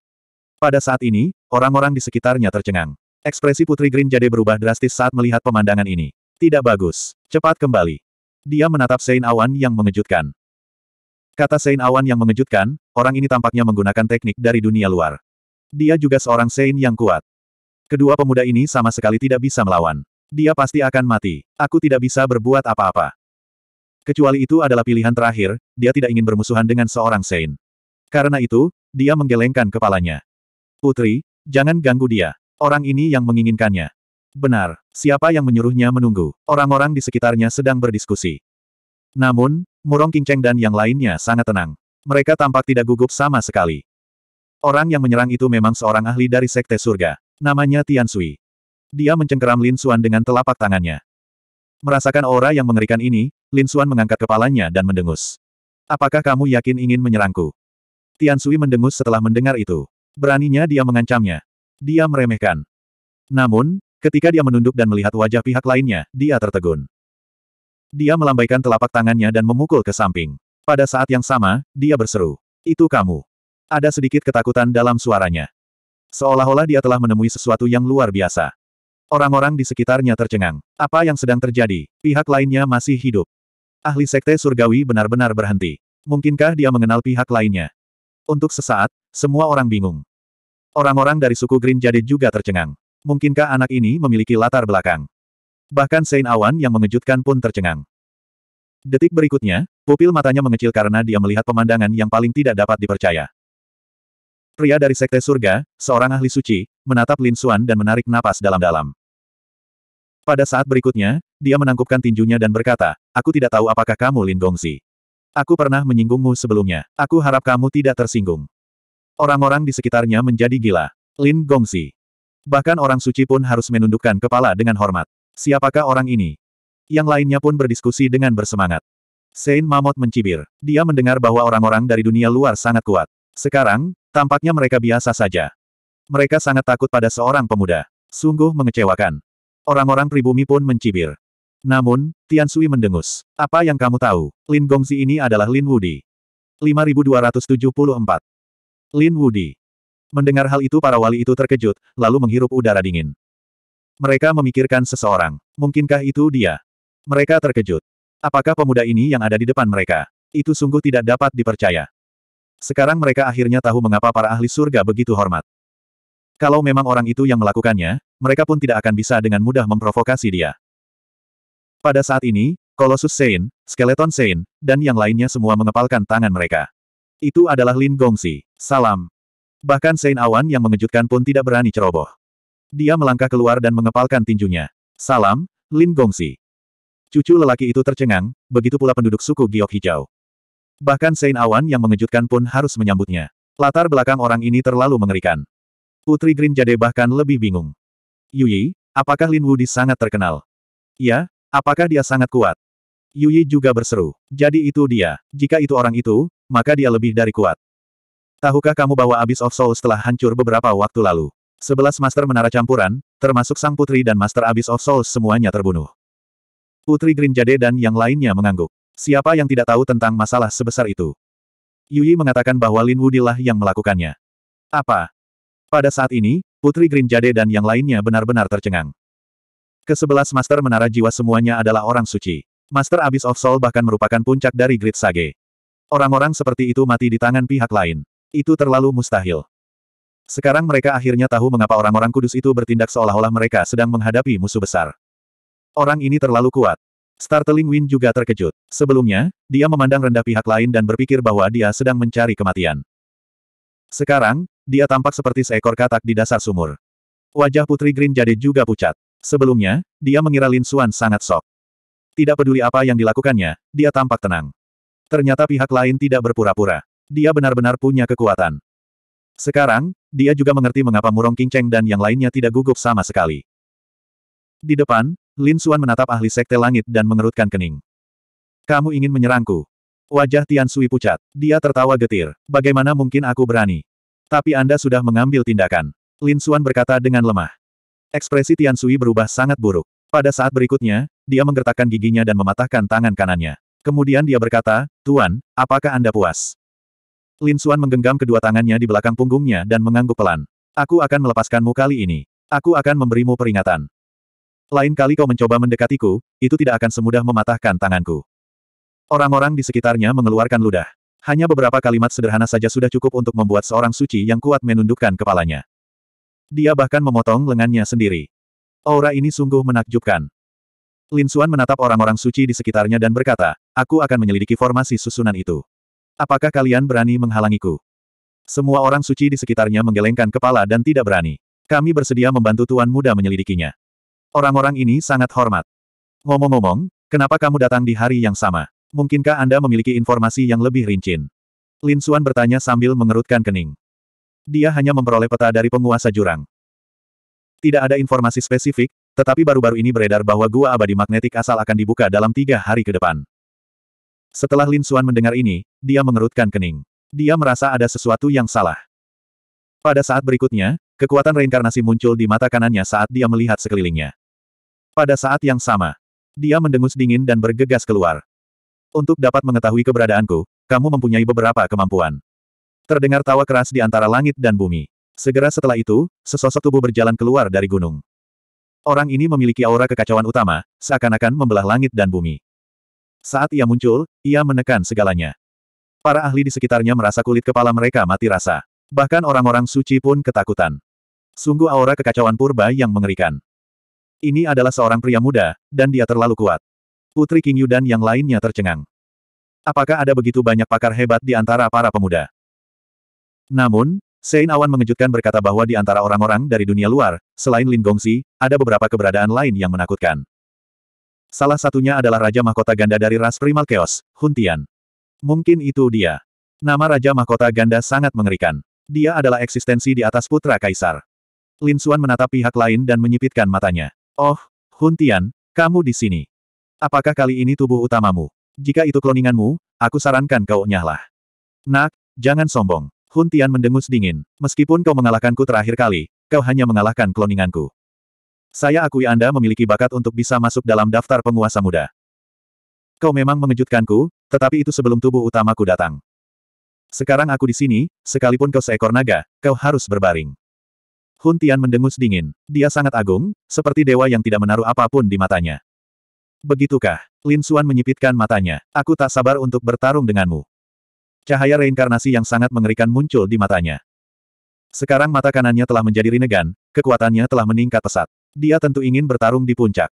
S1: Pada saat ini, orang-orang di sekitarnya tercengang. Ekspresi Putri Green Jade berubah drastis saat melihat pemandangan ini. Tidak bagus. Cepat kembali. Dia menatap Sein Awan yang mengejutkan. Kata Sein Awan yang mengejutkan, orang ini tampaknya menggunakan teknik dari dunia luar. Dia juga seorang Sein yang kuat. Kedua pemuda ini sama sekali tidak bisa melawan. Dia pasti akan mati. Aku tidak bisa berbuat apa-apa. Kecuali itu adalah pilihan terakhir, dia tidak ingin bermusuhan dengan seorang Sein. Karena itu, dia menggelengkan kepalanya. Putri, jangan ganggu dia. Orang ini yang menginginkannya. Benar, siapa yang menyuruhnya menunggu? Orang-orang di sekitarnya sedang berdiskusi. Namun, Murong Kingceng dan yang lainnya sangat tenang. Mereka tampak tidak gugup sama sekali. Orang yang menyerang itu memang seorang ahli dari Sekte Surga. Namanya Tian Sui. Dia mencengkeram Lin Xuan dengan telapak tangannya. Merasakan aura yang mengerikan ini, Lin Xuan mengangkat kepalanya dan mendengus. Apakah kamu yakin ingin menyerangku? Tian Sui mendengus setelah mendengar itu. Beraninya dia mengancamnya. Dia meremehkan. Namun, ketika dia menunduk dan melihat wajah pihak lainnya, dia tertegun. Dia melambaikan telapak tangannya dan memukul ke samping. Pada saat yang sama, dia berseru. Itu kamu. Ada sedikit ketakutan dalam suaranya. Seolah-olah dia telah menemui sesuatu yang luar biasa. Orang-orang di sekitarnya tercengang. Apa yang sedang terjadi? Pihak lainnya masih hidup. Ahli Sekte Surgawi benar-benar berhenti. Mungkinkah dia mengenal pihak lainnya? Untuk sesaat, semua orang bingung. Orang-orang dari suku Green Jade juga tercengang. Mungkinkah anak ini memiliki latar belakang? Bahkan Sein Awan yang mengejutkan pun tercengang. Detik berikutnya, pupil matanya mengecil karena dia melihat pemandangan yang paling tidak dapat dipercaya. Pria dari Sekte Surga, seorang ahli suci, menatap Lin Xuan dan menarik napas dalam-dalam. Pada saat berikutnya, dia menangkupkan tinjunya dan berkata, Aku tidak tahu apakah kamu Lin Gongzi. Aku pernah menyinggungmu sebelumnya. Aku harap kamu tidak tersinggung. Orang-orang di sekitarnya menjadi gila. Lin Gongzi. Bahkan orang suci pun harus menundukkan kepala dengan hormat. Siapakah orang ini? Yang lainnya pun berdiskusi dengan bersemangat. Saint Mamot mencibir. Dia mendengar bahwa orang-orang dari dunia luar sangat kuat. Sekarang, Tampaknya mereka biasa saja. Mereka sangat takut pada seorang pemuda. Sungguh mengecewakan. Orang-orang pribumi pun mencibir. Namun, Tian Sui mendengus. Apa yang kamu tahu? Lin Gongzi ini adalah Lin Wudi. 5274. Lin Wudi. Mendengar hal itu para wali itu terkejut, lalu menghirup udara dingin. Mereka memikirkan seseorang. Mungkinkah itu dia? Mereka terkejut. Apakah pemuda ini yang ada di depan mereka? Itu sungguh tidak dapat dipercaya. Sekarang mereka akhirnya tahu mengapa para ahli surga begitu hormat. Kalau memang orang itu yang melakukannya, mereka pun tidak akan bisa dengan mudah memprovokasi dia. Pada saat ini, Kolosus Sein, Skeleton Sein, dan yang lainnya semua mengepalkan tangan mereka. Itu adalah Lin Gongsi, Salam. Bahkan Sein Awan yang mengejutkan pun tidak berani ceroboh. Dia melangkah keluar dan mengepalkan tinjunya. Salam, Lin Gongsi. Cucu lelaki itu tercengang, begitu pula penduduk suku Giok Hijau. Bahkan Sein Awan yang mengejutkan pun harus menyambutnya. Latar belakang orang ini terlalu mengerikan. Putri Green Jade bahkan lebih bingung. Yuyi, apakah Lin Wudi sangat terkenal? Ya, apakah dia sangat kuat? Yuyi juga berseru. Jadi itu dia. Jika itu orang itu, maka dia lebih dari kuat. Tahukah kamu bahwa Abyss of Souls telah hancur beberapa waktu lalu? Sebelas Master Menara Campuran, termasuk Sang Putri dan Master Abyss of Souls semuanya terbunuh. Putri Green Jade dan yang lainnya mengangguk. Siapa yang tidak tahu tentang masalah sebesar itu? Yui mengatakan bahwa Lin Wu lah yang melakukannya. Apa? Pada saat ini, Putri Green Jade dan yang lainnya benar-benar tercengang. Kesebelas Master Menara Jiwa semuanya adalah orang suci. Master Abyss of Soul bahkan merupakan puncak dari Great Sage. Orang-orang seperti itu mati di tangan pihak lain. Itu terlalu mustahil. Sekarang mereka akhirnya tahu mengapa orang-orang kudus itu bertindak seolah-olah mereka sedang menghadapi musuh besar. Orang ini terlalu kuat. Startling Wind juga terkejut. Sebelumnya, dia memandang rendah pihak lain dan berpikir bahwa dia sedang mencari kematian. Sekarang, dia tampak seperti seekor katak di dasar sumur. Wajah Putri Green jadi juga pucat. Sebelumnya, dia mengira Lin Suan sangat sok. Tidak peduli apa yang dilakukannya, dia tampak tenang. Ternyata pihak lain tidak berpura-pura. Dia benar-benar punya kekuatan. Sekarang, dia juga mengerti mengapa Murong Kinceng dan yang lainnya tidak gugup sama sekali. Di depan, Lin Xuan menatap ahli sekte langit dan mengerutkan kening. Kamu ingin menyerangku? Wajah Tian Sui pucat. Dia tertawa getir. Bagaimana mungkin aku berani? Tapi Anda sudah mengambil tindakan. Lin Xuan berkata dengan lemah. Ekspresi Tian Sui berubah sangat buruk. Pada saat berikutnya, dia menggertakkan giginya dan mematahkan tangan kanannya. Kemudian dia berkata, Tuan, apakah Anda puas? Lin Xuan menggenggam kedua tangannya di belakang punggungnya dan mengangguk pelan. Aku akan melepaskanmu kali ini. Aku akan memberimu peringatan. Lain kali kau mencoba mendekatiku, itu tidak akan semudah mematahkan tanganku. Orang-orang di sekitarnya mengeluarkan ludah. Hanya beberapa kalimat sederhana saja sudah cukup untuk membuat seorang suci yang kuat menundukkan kepalanya. Dia bahkan memotong lengannya sendiri. Aura ini sungguh menakjubkan. Lin Xuan menatap orang-orang suci di sekitarnya dan berkata, aku akan menyelidiki formasi susunan itu. Apakah kalian berani menghalangiku? Semua orang suci di sekitarnya menggelengkan kepala dan tidak berani. Kami bersedia membantu Tuan Muda menyelidikinya. Orang-orang ini sangat hormat. Ngomong-ngomong, kenapa kamu datang di hari yang sama? Mungkinkah Anda memiliki informasi yang lebih rinci? Lin Xuan bertanya sambil mengerutkan kening. Dia hanya memperoleh peta dari penguasa jurang. Tidak ada informasi spesifik, tetapi baru-baru ini beredar bahwa gua abadi magnetik asal akan dibuka dalam tiga hari ke depan. Setelah Lin Xuan mendengar ini, dia mengerutkan kening. Dia merasa ada sesuatu yang salah. Pada saat berikutnya, kekuatan reinkarnasi muncul di mata kanannya saat dia melihat sekelilingnya. Pada saat yang sama, dia mendengus dingin dan bergegas keluar. Untuk dapat mengetahui keberadaanku, kamu mempunyai beberapa kemampuan. Terdengar tawa keras di antara langit dan bumi. Segera setelah itu, sesosok tubuh berjalan keluar dari gunung. Orang ini memiliki aura kekacauan utama, seakan-akan membelah langit dan bumi. Saat ia muncul, ia menekan segalanya. Para ahli di sekitarnya merasa kulit kepala mereka mati rasa. Bahkan orang-orang suci pun ketakutan. Sungguh aura kekacauan purba yang mengerikan. Ini adalah seorang pria muda, dan dia terlalu kuat. Putri King Yu dan yang lainnya tercengang. Apakah ada begitu banyak pakar hebat di antara para pemuda? Namun, Sein Awan mengejutkan berkata bahwa di antara orang-orang dari dunia luar, selain Lin Gongsi, ada beberapa keberadaan lain yang menakutkan. Salah satunya adalah Raja Mahkota Ganda dari ras Primal Chaos, Hun Tian. Mungkin itu dia. Nama Raja Mahkota Ganda sangat mengerikan. Dia adalah eksistensi di atas putra kaisar. Lin Xuan menatap pihak lain dan menyipitkan matanya. Oh, Hun Tian, kamu di sini. Apakah kali ini tubuh utamamu? Jika itu kloninganmu, aku sarankan kau nyahlah. Nak, jangan sombong. Hun Tian mendengus dingin. Meskipun kau mengalahkanku terakhir kali, kau hanya mengalahkan kloninganku. Saya akui Anda memiliki bakat untuk bisa masuk dalam daftar penguasa muda. Kau memang mengejutkanku, tetapi itu sebelum tubuh utamaku datang. Sekarang aku di sini, sekalipun kau seekor naga, kau harus berbaring. Hun Tian mendengus dingin. Dia sangat agung, seperti dewa yang tidak menaruh apapun di matanya. Begitukah? Lin Xuan menyipitkan matanya. Aku tak sabar untuk bertarung denganmu. Cahaya reinkarnasi yang sangat mengerikan muncul di matanya. Sekarang mata kanannya telah menjadi Rinegan, kekuatannya telah meningkat pesat. Dia tentu ingin bertarung di puncak.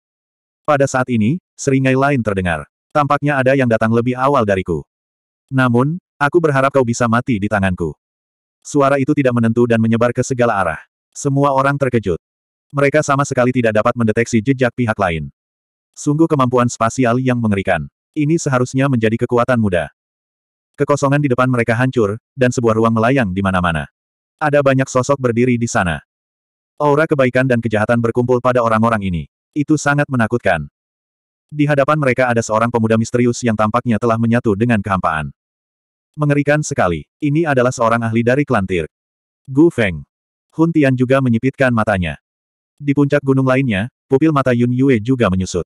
S1: Pada saat ini, seringai lain terdengar. Tampaknya ada yang datang lebih awal dariku. Namun, aku berharap kau bisa mati di tanganku. Suara itu tidak menentu dan menyebar ke segala arah. Semua orang terkejut. Mereka sama sekali tidak dapat mendeteksi jejak pihak lain. Sungguh kemampuan spasial yang mengerikan. Ini seharusnya menjadi kekuatan muda. Kekosongan di depan mereka hancur, dan sebuah ruang melayang di mana-mana. Ada banyak sosok berdiri di sana. Aura kebaikan dan kejahatan berkumpul pada orang-orang ini. Itu sangat menakutkan. Di hadapan mereka ada seorang pemuda misterius yang tampaknya telah menyatu dengan kehampaan. Mengerikan sekali. Ini adalah seorang ahli dari Klantir. Gu Feng. Hun Tian juga menyipitkan matanya. Di puncak gunung lainnya, pupil mata Yun Yue juga menyusut.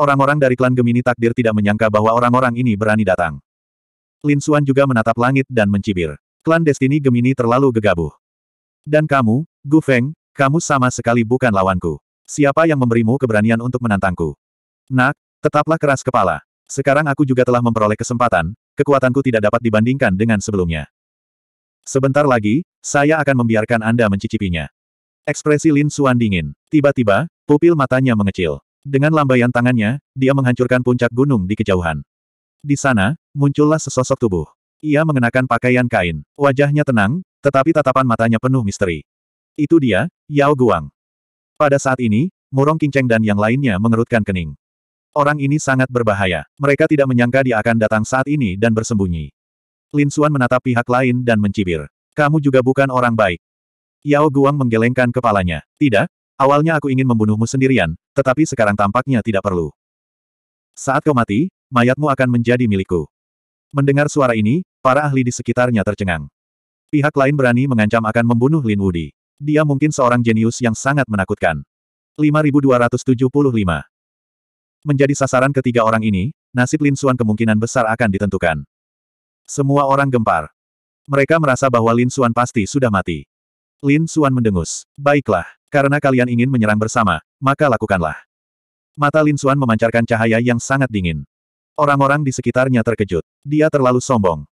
S1: Orang-orang dari klan Gemini takdir tidak menyangka bahwa orang-orang ini berani datang. Lin Xuan juga menatap langit dan mencibir. Klan Destiny Gemini terlalu gegabah. Dan kamu, Gu Feng, kamu sama sekali bukan lawanku. Siapa yang memberimu keberanian untuk menantangku? Nak, tetaplah keras kepala. Sekarang aku juga telah memperoleh kesempatan, kekuatanku tidak dapat dibandingkan dengan sebelumnya. Sebentar lagi, saya akan membiarkan Anda mencicipinya. Ekspresi Lin Xuan dingin. Tiba-tiba, pupil matanya mengecil. Dengan lambaian tangannya, dia menghancurkan puncak gunung di kejauhan. Di sana, muncullah sesosok tubuh. Ia mengenakan pakaian kain. Wajahnya tenang, tetapi tatapan matanya penuh misteri. Itu dia, Yao Guang. Pada saat ini, Murong Kinceng dan yang lainnya mengerutkan kening. Orang ini sangat berbahaya. Mereka tidak menyangka dia akan datang saat ini dan bersembunyi. Lin Suan menatap pihak lain dan mencibir. Kamu juga bukan orang baik. Yao Guang menggelengkan kepalanya. Tidak, awalnya aku ingin membunuhmu sendirian, tetapi sekarang tampaknya tidak perlu. Saat kau mati, mayatmu akan menjadi milikku. Mendengar suara ini, para ahli di sekitarnya tercengang. Pihak lain berani mengancam akan membunuh Lin Wudi. Dia mungkin seorang jenius yang sangat menakutkan. 5275 Menjadi sasaran ketiga orang ini, nasib Lin Suan kemungkinan besar akan ditentukan. Semua orang gempar. Mereka merasa bahwa Lin Suan pasti sudah mati. Lin Suan mendengus. Baiklah, karena kalian ingin menyerang bersama, maka lakukanlah. Mata Lin Suan memancarkan cahaya yang sangat dingin. Orang-orang di sekitarnya terkejut. Dia terlalu sombong.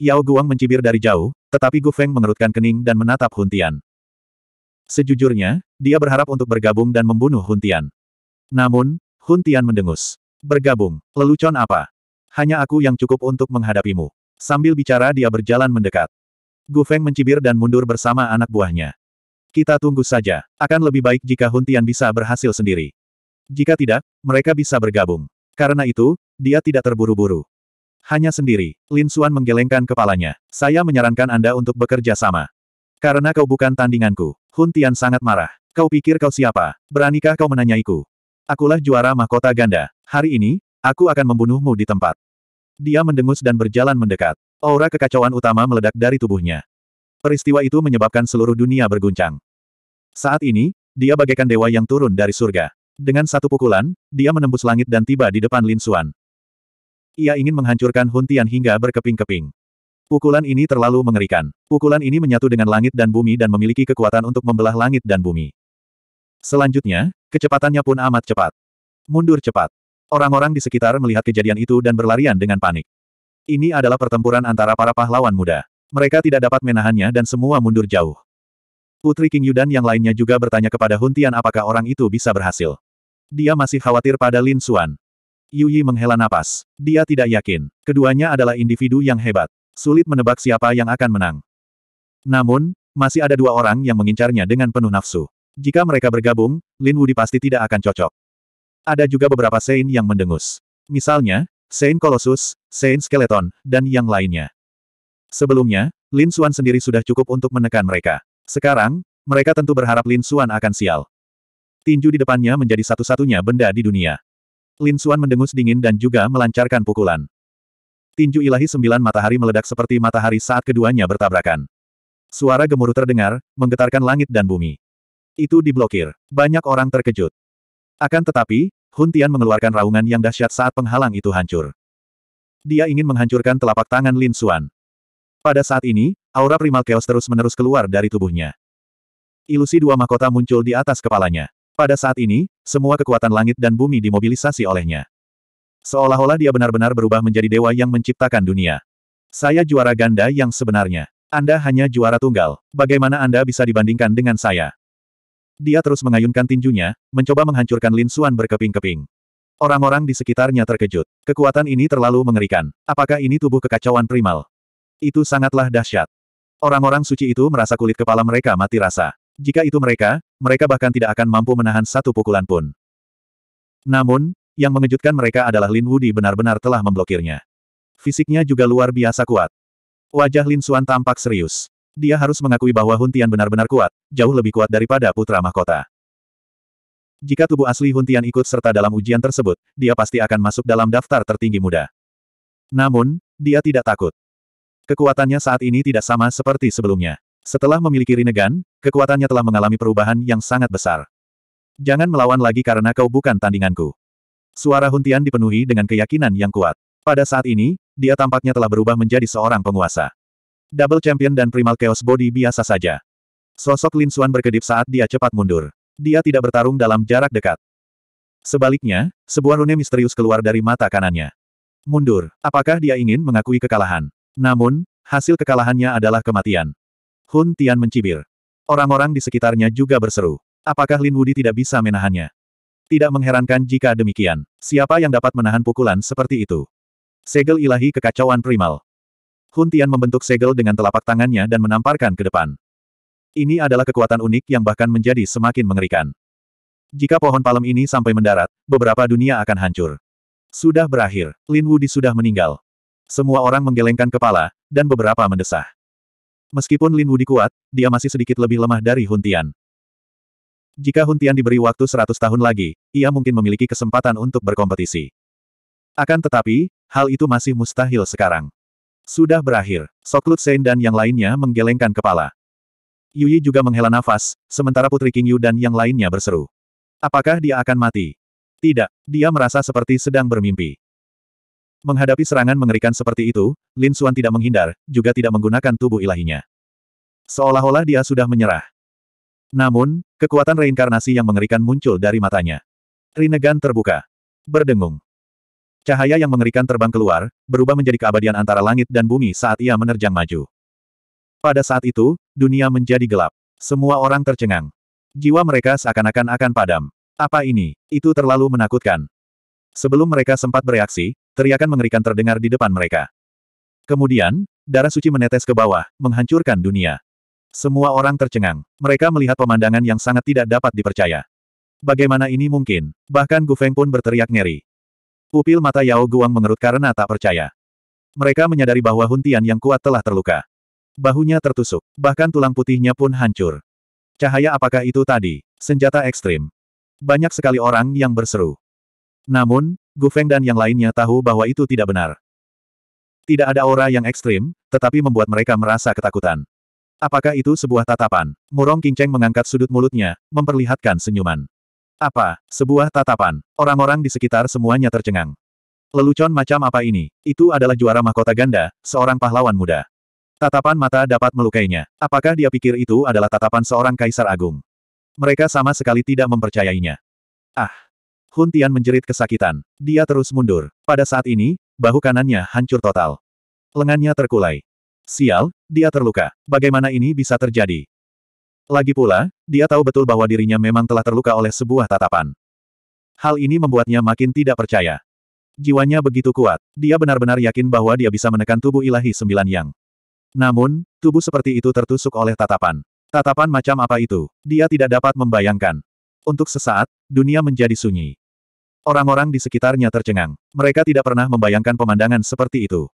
S1: Yao Guang mencibir dari jauh, tetapi Gu Feng mengerutkan kening dan menatap Huntian. Sejujurnya, dia berharap untuk bergabung dan membunuh Huntian. Namun, Huntian mendengus. Bergabung, lelucon apa? Hanya aku yang cukup untuk menghadapimu. Sambil bicara dia berjalan mendekat. Gu Feng mencibir dan mundur bersama anak buahnya. Kita tunggu saja. Akan lebih baik jika Huntian bisa berhasil sendiri. Jika tidak, mereka bisa bergabung. Karena itu, dia tidak terburu-buru. Hanya sendiri, Lin Suan menggelengkan kepalanya. Saya menyarankan Anda untuk bekerja sama. Karena kau bukan tandinganku. Huntian sangat marah. Kau pikir kau siapa? Beranikah kau menanyaiku? Akulah juara mahkota ganda. Hari ini, aku akan membunuhmu di tempat. Dia mendengus dan berjalan mendekat. Aura kekacauan utama meledak dari tubuhnya. Peristiwa itu menyebabkan seluruh dunia berguncang. Saat ini, dia bagaikan dewa yang turun dari surga. Dengan satu pukulan, dia menembus langit dan tiba di depan Lin Xuan. Ia ingin menghancurkan Huntian hingga berkeping-keping. Pukulan ini terlalu mengerikan. Pukulan ini menyatu dengan langit dan bumi dan memiliki kekuatan untuk membelah langit dan bumi. Selanjutnya, kecepatannya pun amat cepat. Mundur cepat. Orang-orang di sekitar melihat kejadian itu dan berlarian dengan panik. Ini adalah pertempuran antara para pahlawan muda. Mereka tidak dapat menahannya dan semua mundur jauh. Putri King Yudan yang lainnya juga bertanya kepada Huntian apakah orang itu bisa berhasil. Dia masih khawatir pada Lin Xuan. Yuyi menghela napas. Dia tidak yakin. Keduanya adalah individu yang hebat. Sulit menebak siapa yang akan menang. Namun, masih ada dua orang yang mengincarnya dengan penuh nafsu. Jika mereka bergabung, Lin Wudi pasti tidak akan cocok. Ada juga beberapa Saint yang mendengus. Misalnya, Saint Colossus, Saint Skeleton, dan yang lainnya. Sebelumnya, Lin Xuan sendiri sudah cukup untuk menekan mereka. Sekarang, mereka tentu berharap Lin Xuan akan sial. Tinju di depannya menjadi satu-satunya benda di dunia. Lin Xuan mendengus dingin dan juga melancarkan pukulan. Tinju ilahi sembilan matahari meledak seperti matahari saat keduanya bertabrakan. Suara gemuruh terdengar, menggetarkan langit dan bumi. Itu diblokir. Banyak orang terkejut. Akan tetapi, Hun Tian mengeluarkan raungan yang dahsyat saat penghalang itu hancur. Dia ingin menghancurkan telapak tangan Lin Xuan. Pada saat ini, aura primal chaos terus-menerus keluar dari tubuhnya. Ilusi dua mahkota muncul di atas kepalanya. Pada saat ini, semua kekuatan langit dan bumi dimobilisasi olehnya. Seolah-olah dia benar-benar berubah menjadi dewa yang menciptakan dunia. Saya juara ganda yang sebenarnya. Anda hanya juara tunggal. Bagaimana Anda bisa dibandingkan dengan saya? Dia terus mengayunkan tinjunya, mencoba menghancurkan Lin Xuan berkeping-keping. Orang-orang di sekitarnya terkejut. Kekuatan ini terlalu mengerikan. Apakah ini tubuh kekacauan primal? Itu sangatlah dahsyat. Orang-orang suci itu merasa kulit kepala mereka mati rasa. Jika itu mereka, mereka bahkan tidak akan mampu menahan satu pukulan pun. Namun, yang mengejutkan mereka adalah Lin Wudi benar-benar telah memblokirnya. Fisiknya juga luar biasa kuat. Wajah Lin Xuan tampak serius. Dia harus mengakui bahwa Huntian benar-benar kuat, jauh lebih kuat daripada putra mahkota. Jika tubuh asli Huntian ikut serta dalam ujian tersebut, dia pasti akan masuk dalam daftar tertinggi muda. Namun, dia tidak takut. Kekuatannya saat ini tidak sama seperti sebelumnya. Setelah memiliki Rinnegan, kekuatannya telah mengalami perubahan yang sangat besar. Jangan melawan lagi karena kau bukan tandinganku. Suara Huntian dipenuhi dengan keyakinan yang kuat. Pada saat ini, dia tampaknya telah berubah menjadi seorang penguasa. Double Champion dan Primal Chaos Body biasa saja. Sosok Lin Xuan berkedip saat dia cepat mundur. Dia tidak bertarung dalam jarak dekat. Sebaliknya, sebuah rune misterius keluar dari mata kanannya. Mundur. Apakah dia ingin mengakui kekalahan? Namun, hasil kekalahannya adalah kematian. Hun Tian mencibir. Orang-orang di sekitarnya juga berseru. Apakah Lin Wudi tidak bisa menahannya? Tidak mengherankan jika demikian. Siapa yang dapat menahan pukulan seperti itu? Segel ilahi kekacauan primal. Huntian membentuk segel dengan telapak tangannya dan menamparkan ke depan. Ini adalah kekuatan unik yang bahkan menjadi semakin mengerikan. Jika pohon palem ini sampai mendarat, beberapa dunia akan hancur. Sudah berakhir, Lin Wudi sudah meninggal. Semua orang menggelengkan kepala, dan beberapa mendesah. Meskipun Lin Wudi kuat, dia masih sedikit lebih lemah dari Huntian. Jika Huntian diberi waktu 100 tahun lagi, ia mungkin memiliki kesempatan untuk berkompetisi. Akan tetapi, hal itu masih mustahil sekarang. Sudah berakhir. Soklut Sein dan yang lainnya menggelengkan kepala. Yuyi juga menghela nafas, sementara Putri King Yu dan yang lainnya berseru. Apakah dia akan mati? Tidak, dia merasa seperti sedang bermimpi. Menghadapi serangan mengerikan seperti itu, Lin Suan tidak menghindar, juga tidak menggunakan tubuh ilahinya. Seolah-olah dia sudah menyerah. Namun, kekuatan reinkarnasi yang mengerikan muncul dari matanya. Rinegan terbuka. Berdengung. Cahaya yang mengerikan terbang keluar, berubah menjadi keabadian antara langit dan bumi saat ia menerjang maju. Pada saat itu, dunia menjadi gelap. Semua orang tercengang. Jiwa mereka seakan-akan akan padam. Apa ini? Itu terlalu menakutkan. Sebelum mereka sempat bereaksi, teriakan mengerikan terdengar di depan mereka. Kemudian, darah suci menetes ke bawah, menghancurkan dunia. Semua orang tercengang. Mereka melihat pemandangan yang sangat tidak dapat dipercaya. Bagaimana ini mungkin? Bahkan Gu Feng pun berteriak ngeri. Pupil mata Yao Guang mengerut karena tak percaya. Mereka menyadari bahwa huntian yang kuat telah terluka. Bahunya tertusuk, bahkan tulang putihnya pun hancur. Cahaya apakah itu tadi? Senjata ekstrim. Banyak sekali orang yang berseru. Namun, Gu Feng dan yang lainnya tahu bahwa itu tidak benar. Tidak ada aura yang ekstrim, tetapi membuat mereka merasa ketakutan. Apakah itu sebuah tatapan? Murong Kinceng mengangkat sudut mulutnya, memperlihatkan senyuman. Apa? Sebuah tatapan. Orang-orang di sekitar semuanya tercengang. Lelucon macam apa ini? Itu adalah juara mahkota ganda, seorang pahlawan muda. Tatapan mata dapat melukainya. Apakah dia pikir itu adalah tatapan seorang kaisar agung? Mereka sama sekali tidak mempercayainya. Ah! Hun Tian menjerit kesakitan. Dia terus mundur. Pada saat ini, bahu kanannya hancur total. Lengannya terkulai. Sial, dia terluka. Bagaimana ini bisa terjadi? Lagi pula, dia tahu betul bahwa dirinya memang telah terluka oleh sebuah tatapan. Hal ini membuatnya makin tidak percaya. Jiwanya begitu kuat, dia benar-benar yakin bahwa dia bisa menekan tubuh ilahi sembilan yang. Namun, tubuh seperti itu tertusuk oleh tatapan. Tatapan macam apa itu? Dia tidak dapat membayangkan. Untuk sesaat, dunia menjadi sunyi. Orang-orang di sekitarnya tercengang. Mereka tidak pernah membayangkan pemandangan seperti itu.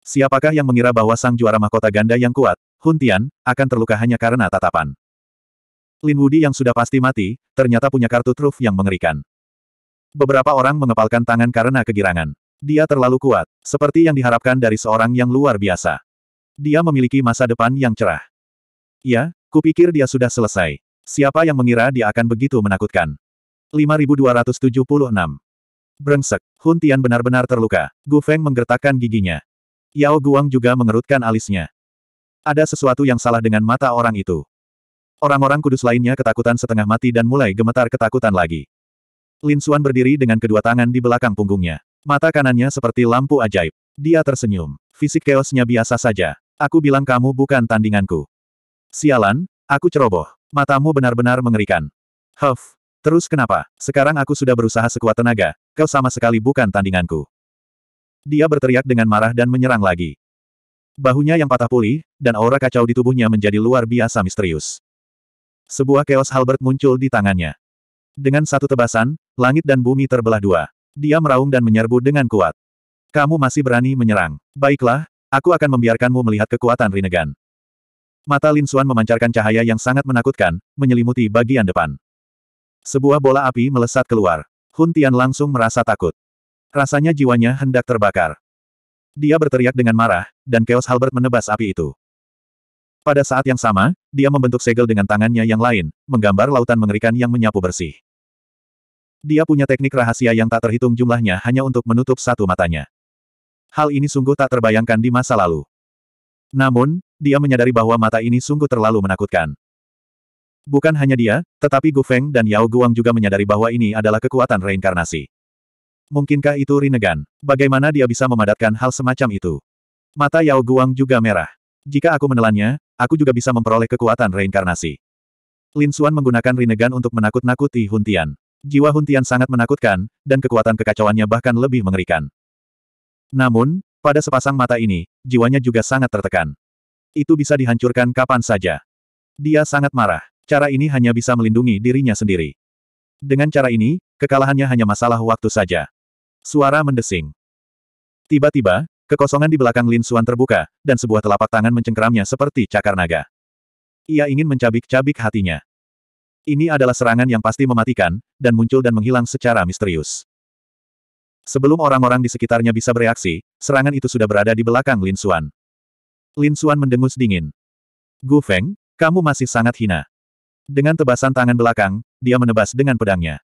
S1: Siapakah yang mengira bahwa sang juara mahkota ganda yang kuat, Hun Tian, akan terluka hanya karena tatapan. Lin Wudi yang sudah pasti mati, ternyata punya kartu truf yang mengerikan. Beberapa orang mengepalkan tangan karena kegirangan. Dia terlalu kuat, seperti yang diharapkan dari seorang yang luar biasa. Dia memiliki masa depan yang cerah. Ya, kupikir dia sudah selesai. Siapa yang mengira dia akan begitu menakutkan? 5276. Brengsek, Hun Tian benar-benar terluka. Gu Feng menggertakkan giginya. Yao Guang juga mengerutkan alisnya. Ada sesuatu yang salah dengan mata orang itu. Orang-orang kudus lainnya ketakutan setengah mati dan mulai gemetar ketakutan lagi. Lin Suan berdiri dengan kedua tangan di belakang punggungnya. Mata kanannya seperti lampu ajaib. Dia tersenyum. Fisik keosnya biasa saja. Aku bilang kamu bukan tandinganku. Sialan, aku ceroboh. Matamu benar-benar mengerikan. Huff. Terus kenapa? Sekarang aku sudah berusaha sekuat tenaga, kau sama sekali bukan tandinganku. Dia berteriak dengan marah dan menyerang lagi. Bahunya yang patah pulih, dan aura kacau di tubuhnya menjadi luar biasa misterius. Sebuah keos halbert muncul di tangannya. Dengan satu tebasan, langit dan bumi terbelah dua. Dia meraung dan menyerbu dengan kuat. Kamu masih berani menyerang. Baiklah, aku akan membiarkanmu melihat kekuatan Rinnegan. Mata Lin Suan memancarkan cahaya yang sangat menakutkan, menyelimuti bagian depan. Sebuah bola api melesat keluar. Hun Tian langsung merasa takut. Rasanya jiwanya hendak terbakar. Dia berteriak dengan marah, dan Chaos Halbert menebas api itu. Pada saat yang sama, dia membentuk segel dengan tangannya yang lain, menggambar lautan mengerikan yang menyapu bersih. Dia punya teknik rahasia yang tak terhitung jumlahnya hanya untuk menutup satu matanya. Hal ini sungguh tak terbayangkan di masa lalu. Namun, dia menyadari bahwa mata ini sungguh terlalu menakutkan. Bukan hanya dia, tetapi Gu Feng dan Yao Guang juga menyadari bahwa ini adalah kekuatan reinkarnasi. Mungkinkah itu Rinnegan? Bagaimana dia bisa memadatkan hal semacam itu? Mata Yao Guang juga merah. Jika aku menelannya, aku juga bisa memperoleh kekuatan reinkarnasi. Lin Xuan menggunakan Rinnegan untuk menakut-nakuti Huntian. Jiwa Huntian sangat menakutkan, dan kekuatan kekacauannya bahkan lebih mengerikan. Namun, pada sepasang mata ini, jiwanya juga sangat tertekan. Itu bisa dihancurkan kapan saja. Dia sangat marah. Cara ini hanya bisa melindungi dirinya sendiri. Dengan cara ini, kekalahannya hanya masalah waktu saja. Suara mendesing. Tiba-tiba, kekosongan di belakang Lin Xuan terbuka, dan sebuah telapak tangan mencengkeramnya seperti cakar naga. Ia ingin mencabik-cabik hatinya. Ini adalah serangan yang pasti mematikan, dan muncul dan menghilang secara misterius. Sebelum orang-orang di sekitarnya bisa bereaksi, serangan itu sudah berada di belakang Lin Xuan. Lin Xuan mendengus dingin. Gu Feng, kamu masih sangat hina. Dengan tebasan tangan belakang, dia menebas dengan pedangnya.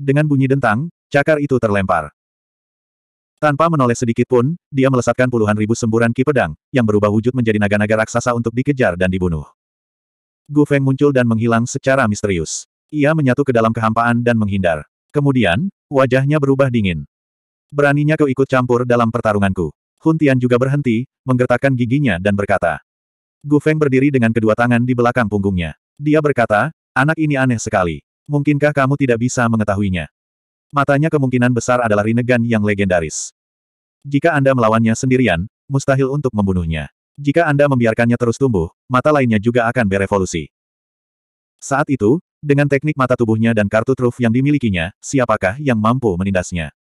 S1: Dengan bunyi dentang, cakar itu terlempar. Tanpa menoleh sedikit pun, dia melesatkan puluhan ribu semburan ki pedang, yang berubah wujud menjadi naga-naga raksasa untuk dikejar dan dibunuh. Gu Feng muncul dan menghilang secara misterius. Ia menyatu ke dalam kehampaan dan menghindar. Kemudian, wajahnya berubah dingin. Beraninya kau ikut campur dalam pertarunganku. Hun Tian juga berhenti, menggertakkan giginya dan berkata. Gu Feng berdiri dengan kedua tangan di belakang punggungnya. Dia berkata, anak ini aneh sekali. Mungkinkah kamu tidak bisa mengetahuinya? Matanya kemungkinan besar adalah Rinnegan yang legendaris. Jika Anda melawannya sendirian, mustahil untuk membunuhnya. Jika Anda membiarkannya terus tumbuh, mata lainnya juga akan berevolusi. Saat itu, dengan teknik mata tubuhnya dan kartu truf yang dimilikinya, siapakah yang mampu menindasnya?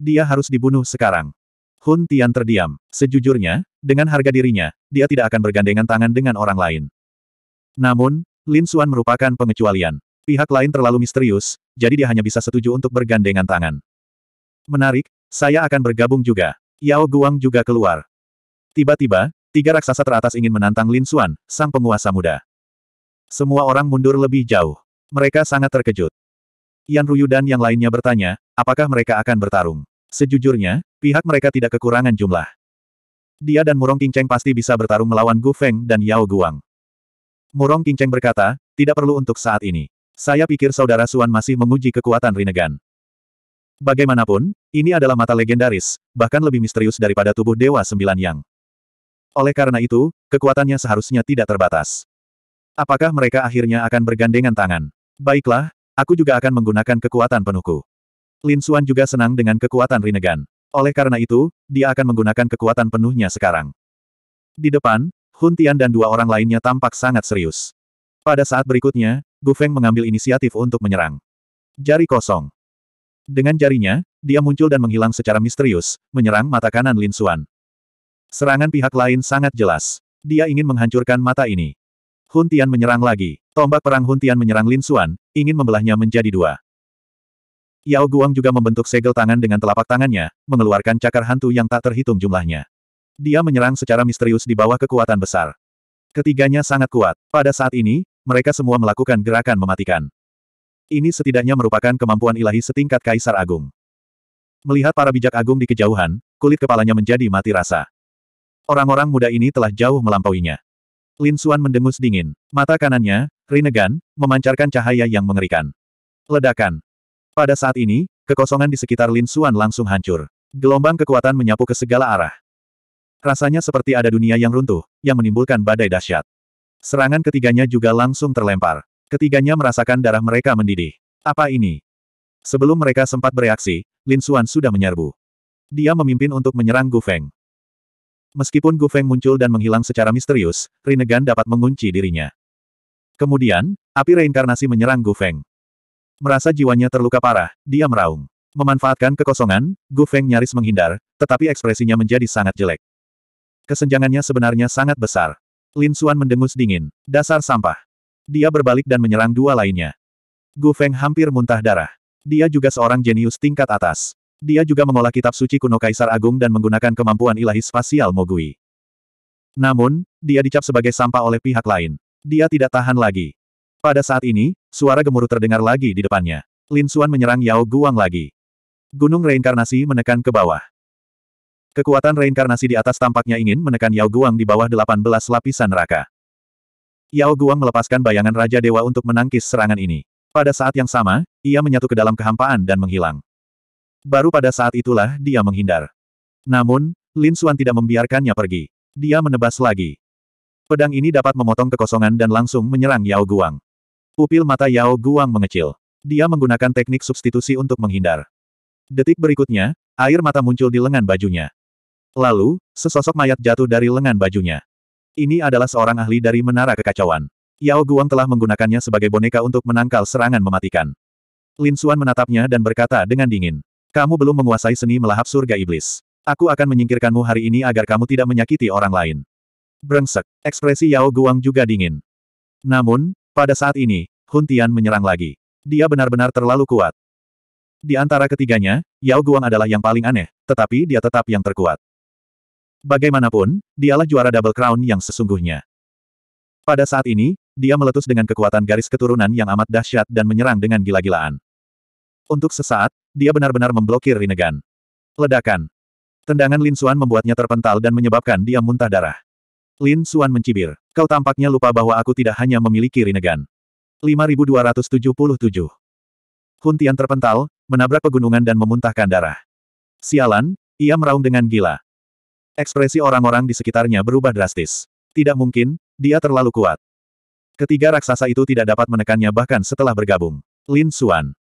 S1: Dia harus dibunuh sekarang. Hun Tian terdiam. Sejujurnya, dengan harga dirinya, dia tidak akan bergandengan tangan dengan orang lain. Namun, Lin Xuan merupakan pengecualian. Pihak lain terlalu misterius, jadi dia hanya bisa setuju untuk bergandengan tangan. Menarik, saya akan bergabung juga. Yao Guang juga keluar. Tiba-tiba, tiga raksasa teratas ingin menantang Lin Xuan, sang penguasa muda. Semua orang mundur lebih jauh. Mereka sangat terkejut. Yan Ruyu dan yang lainnya bertanya, apakah mereka akan bertarung. Sejujurnya, pihak mereka tidak kekurangan jumlah. Dia dan Murong Qingcheng pasti bisa bertarung melawan Gu Feng dan Yao Guang. Murong Qingcheng berkata, tidak perlu untuk saat ini. Saya pikir saudara Suan masih menguji kekuatan Rinnegan. Bagaimanapun, ini adalah mata legendaris, bahkan lebih misterius daripada tubuh Dewa Sembilan Yang. Oleh karena itu, kekuatannya seharusnya tidak terbatas. Apakah mereka akhirnya akan bergandengan tangan? Baiklah, aku juga akan menggunakan kekuatan penuhku. Lin Suan juga senang dengan kekuatan Rinnegan. Oleh karena itu, dia akan menggunakan kekuatan penuhnya sekarang. Di depan, Hun Tian dan dua orang lainnya tampak sangat serius. Pada saat berikutnya, Gu Feng mengambil inisiatif untuk menyerang. Jari kosong. Dengan jarinya, dia muncul dan menghilang secara misterius, menyerang mata kanan Lin Xuan. Serangan pihak lain sangat jelas. Dia ingin menghancurkan mata ini. Huntian menyerang lagi. Tombak perang Huntian menyerang Lin Xuan, ingin membelahnya menjadi dua. Yao Guang juga membentuk segel tangan dengan telapak tangannya, mengeluarkan cakar hantu yang tak terhitung jumlahnya. Dia menyerang secara misterius di bawah kekuatan besar. Ketiganya sangat kuat. Pada saat ini, mereka semua melakukan gerakan mematikan. Ini setidaknya merupakan kemampuan ilahi setingkat Kaisar Agung. Melihat para bijak agung di kejauhan, kulit kepalanya menjadi mati rasa. Orang-orang muda ini telah jauh melampauinya. Lin Xuan mendengus dingin. Mata kanannya, Rinnegan, memancarkan cahaya yang mengerikan. Ledakan. Pada saat ini, kekosongan di sekitar Lin Xuan langsung hancur. Gelombang kekuatan menyapu ke segala arah. Rasanya seperti ada dunia yang runtuh, yang menimbulkan badai dahsyat. Serangan ketiganya juga langsung terlempar. Ketiganya merasakan darah mereka mendidih. Apa ini? Sebelum mereka sempat bereaksi, Lin Xuan sudah menyerbu. Dia memimpin untuk menyerang Gu Feng. Meskipun Gu Feng muncul dan menghilang secara misterius, Rinnegan dapat mengunci dirinya. Kemudian, api reinkarnasi menyerang Gu Feng. Merasa jiwanya terluka parah, dia meraung. Memanfaatkan kekosongan, Gu Feng nyaris menghindar, tetapi ekspresinya menjadi sangat jelek. Kesenjangannya sebenarnya sangat besar. Lin Xuan mendengus dingin. Dasar sampah. Dia berbalik dan menyerang dua lainnya. Gu Feng hampir muntah darah. Dia juga seorang jenius tingkat atas. Dia juga mengolah kitab suci kuno Kaisar Agung dan menggunakan kemampuan ilahi spasial Mogui. Namun, dia dicap sebagai sampah oleh pihak lain. Dia tidak tahan lagi. Pada saat ini, suara gemuruh terdengar lagi di depannya. Lin Xuan menyerang Yao Guang lagi. Gunung reinkarnasi menekan ke bawah. Kekuatan reinkarnasi di atas tampaknya ingin menekan Yao Guang di bawah 18 lapisan neraka. Yao Guang melepaskan bayangan Raja Dewa untuk menangkis serangan ini. Pada saat yang sama, ia menyatu ke dalam kehampaan dan menghilang. Baru pada saat itulah dia menghindar. Namun, Lin Xuan tidak membiarkannya pergi. Dia menebas lagi. Pedang ini dapat memotong kekosongan dan langsung menyerang Yao Guang. Pupil mata Yao Guang mengecil. Dia menggunakan teknik substitusi untuk menghindar. Detik berikutnya, air mata muncul di lengan bajunya. Lalu, sesosok mayat jatuh dari lengan bajunya. Ini adalah seorang ahli dari menara kekacauan. Yao Guang telah menggunakannya sebagai boneka untuk menangkal serangan mematikan. Lin Xuan menatapnya dan berkata dengan dingin. Kamu belum menguasai seni melahap surga iblis. Aku akan menyingkirkanmu hari ini agar kamu tidak menyakiti orang lain. Brengsek, ekspresi Yao Guang juga dingin. Namun, pada saat ini, Hun Tian menyerang lagi. Dia benar-benar terlalu kuat. Di antara ketiganya, Yao Guang adalah yang paling aneh, tetapi dia tetap yang terkuat. Bagaimanapun, dialah juara Double Crown yang sesungguhnya. Pada saat ini, dia meletus dengan kekuatan garis keturunan yang amat dahsyat dan menyerang dengan gila-gilaan. Untuk sesaat, dia benar-benar memblokir Rinnegan. Ledakan. Tendangan Lin Suan membuatnya terpental dan menyebabkan dia muntah darah. Lin Suan mencibir. Kau tampaknya lupa bahwa aku tidak hanya memiliki Rinnegan. 5277. Huntian terpental, menabrak pegunungan dan memuntahkan darah. Sialan, ia meraung dengan gila. Ekspresi orang-orang di sekitarnya berubah drastis. Tidak mungkin, dia terlalu kuat. Ketiga raksasa itu tidak dapat menekannya bahkan setelah bergabung. Lin Xuan.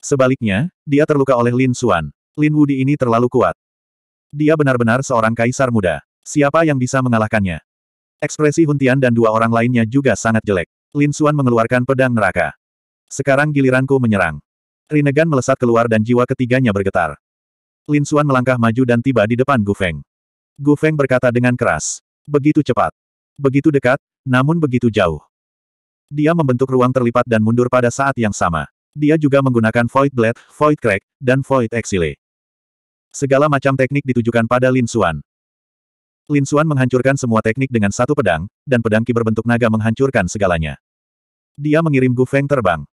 S1: Sebaliknya, dia terluka oleh Lin Xuan. Lin Wudi ini terlalu kuat. Dia benar-benar seorang kaisar muda. Siapa yang bisa mengalahkannya? Ekspresi Huntian dan dua orang lainnya juga sangat jelek. Lin Xuan mengeluarkan pedang neraka. Sekarang giliranku menyerang. Rinnegan melesat keluar dan jiwa ketiganya bergetar. Lin Xuan melangkah maju dan tiba di depan Gu Feng. Gu Feng berkata dengan keras. Begitu cepat. Begitu dekat, namun begitu jauh. Dia membentuk ruang terlipat dan mundur pada saat yang sama. Dia juga menggunakan Void Blade, Void Crack, dan Void Exile. Segala macam teknik ditujukan pada Lin Xuan. Lin Xuan menghancurkan semua teknik dengan satu pedang, dan pedang ki berbentuk naga menghancurkan segalanya. Dia mengirim Gu Feng terbang.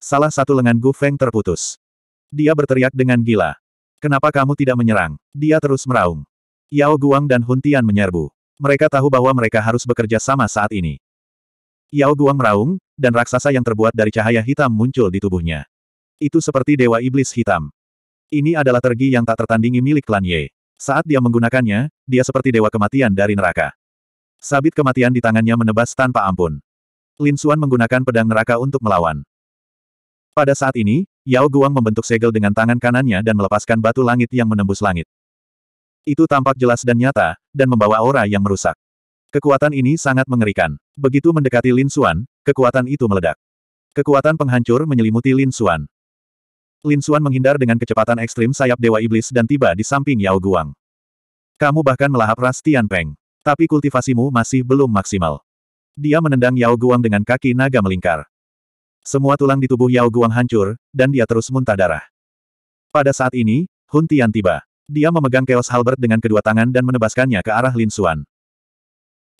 S1: Salah satu lengan Gu Feng terputus. Dia berteriak dengan gila. Kenapa kamu tidak menyerang? Dia terus meraung. Yao Guang dan Hun Tian menyerbu. Mereka tahu bahwa mereka harus bekerja sama saat ini. Yao Guang meraung, dan raksasa yang terbuat dari cahaya hitam muncul di tubuhnya. Itu seperti Dewa Iblis Hitam. Ini adalah tergi yang tak tertandingi milik klan Ye. Saat dia menggunakannya, dia seperti dewa kematian dari neraka. Sabit kematian di tangannya menebas tanpa ampun. Lin Xuan menggunakan pedang neraka untuk melawan. Pada saat ini, Yao Guang membentuk segel dengan tangan kanannya dan melepaskan batu langit yang menembus langit. Itu tampak jelas dan nyata, dan membawa aura yang merusak. Kekuatan ini sangat mengerikan. Begitu mendekati Lin Xuan, kekuatan itu meledak. Kekuatan penghancur menyelimuti Lin Xuan. Lin Xuan menghindar dengan kecepatan ekstrim sayap Dewa Iblis dan tiba di samping Yao Guang. Kamu bahkan melahap ras Tian Peng. Tapi kultivasimu masih belum maksimal. Dia menendang Yao Guang dengan kaki naga melingkar. Semua tulang di tubuh Yao Guang hancur, dan dia terus muntah darah. Pada saat ini, Hun Tian tiba. Dia memegang Chaos halbert dengan kedua tangan dan menebaskannya ke arah Lin Xuan.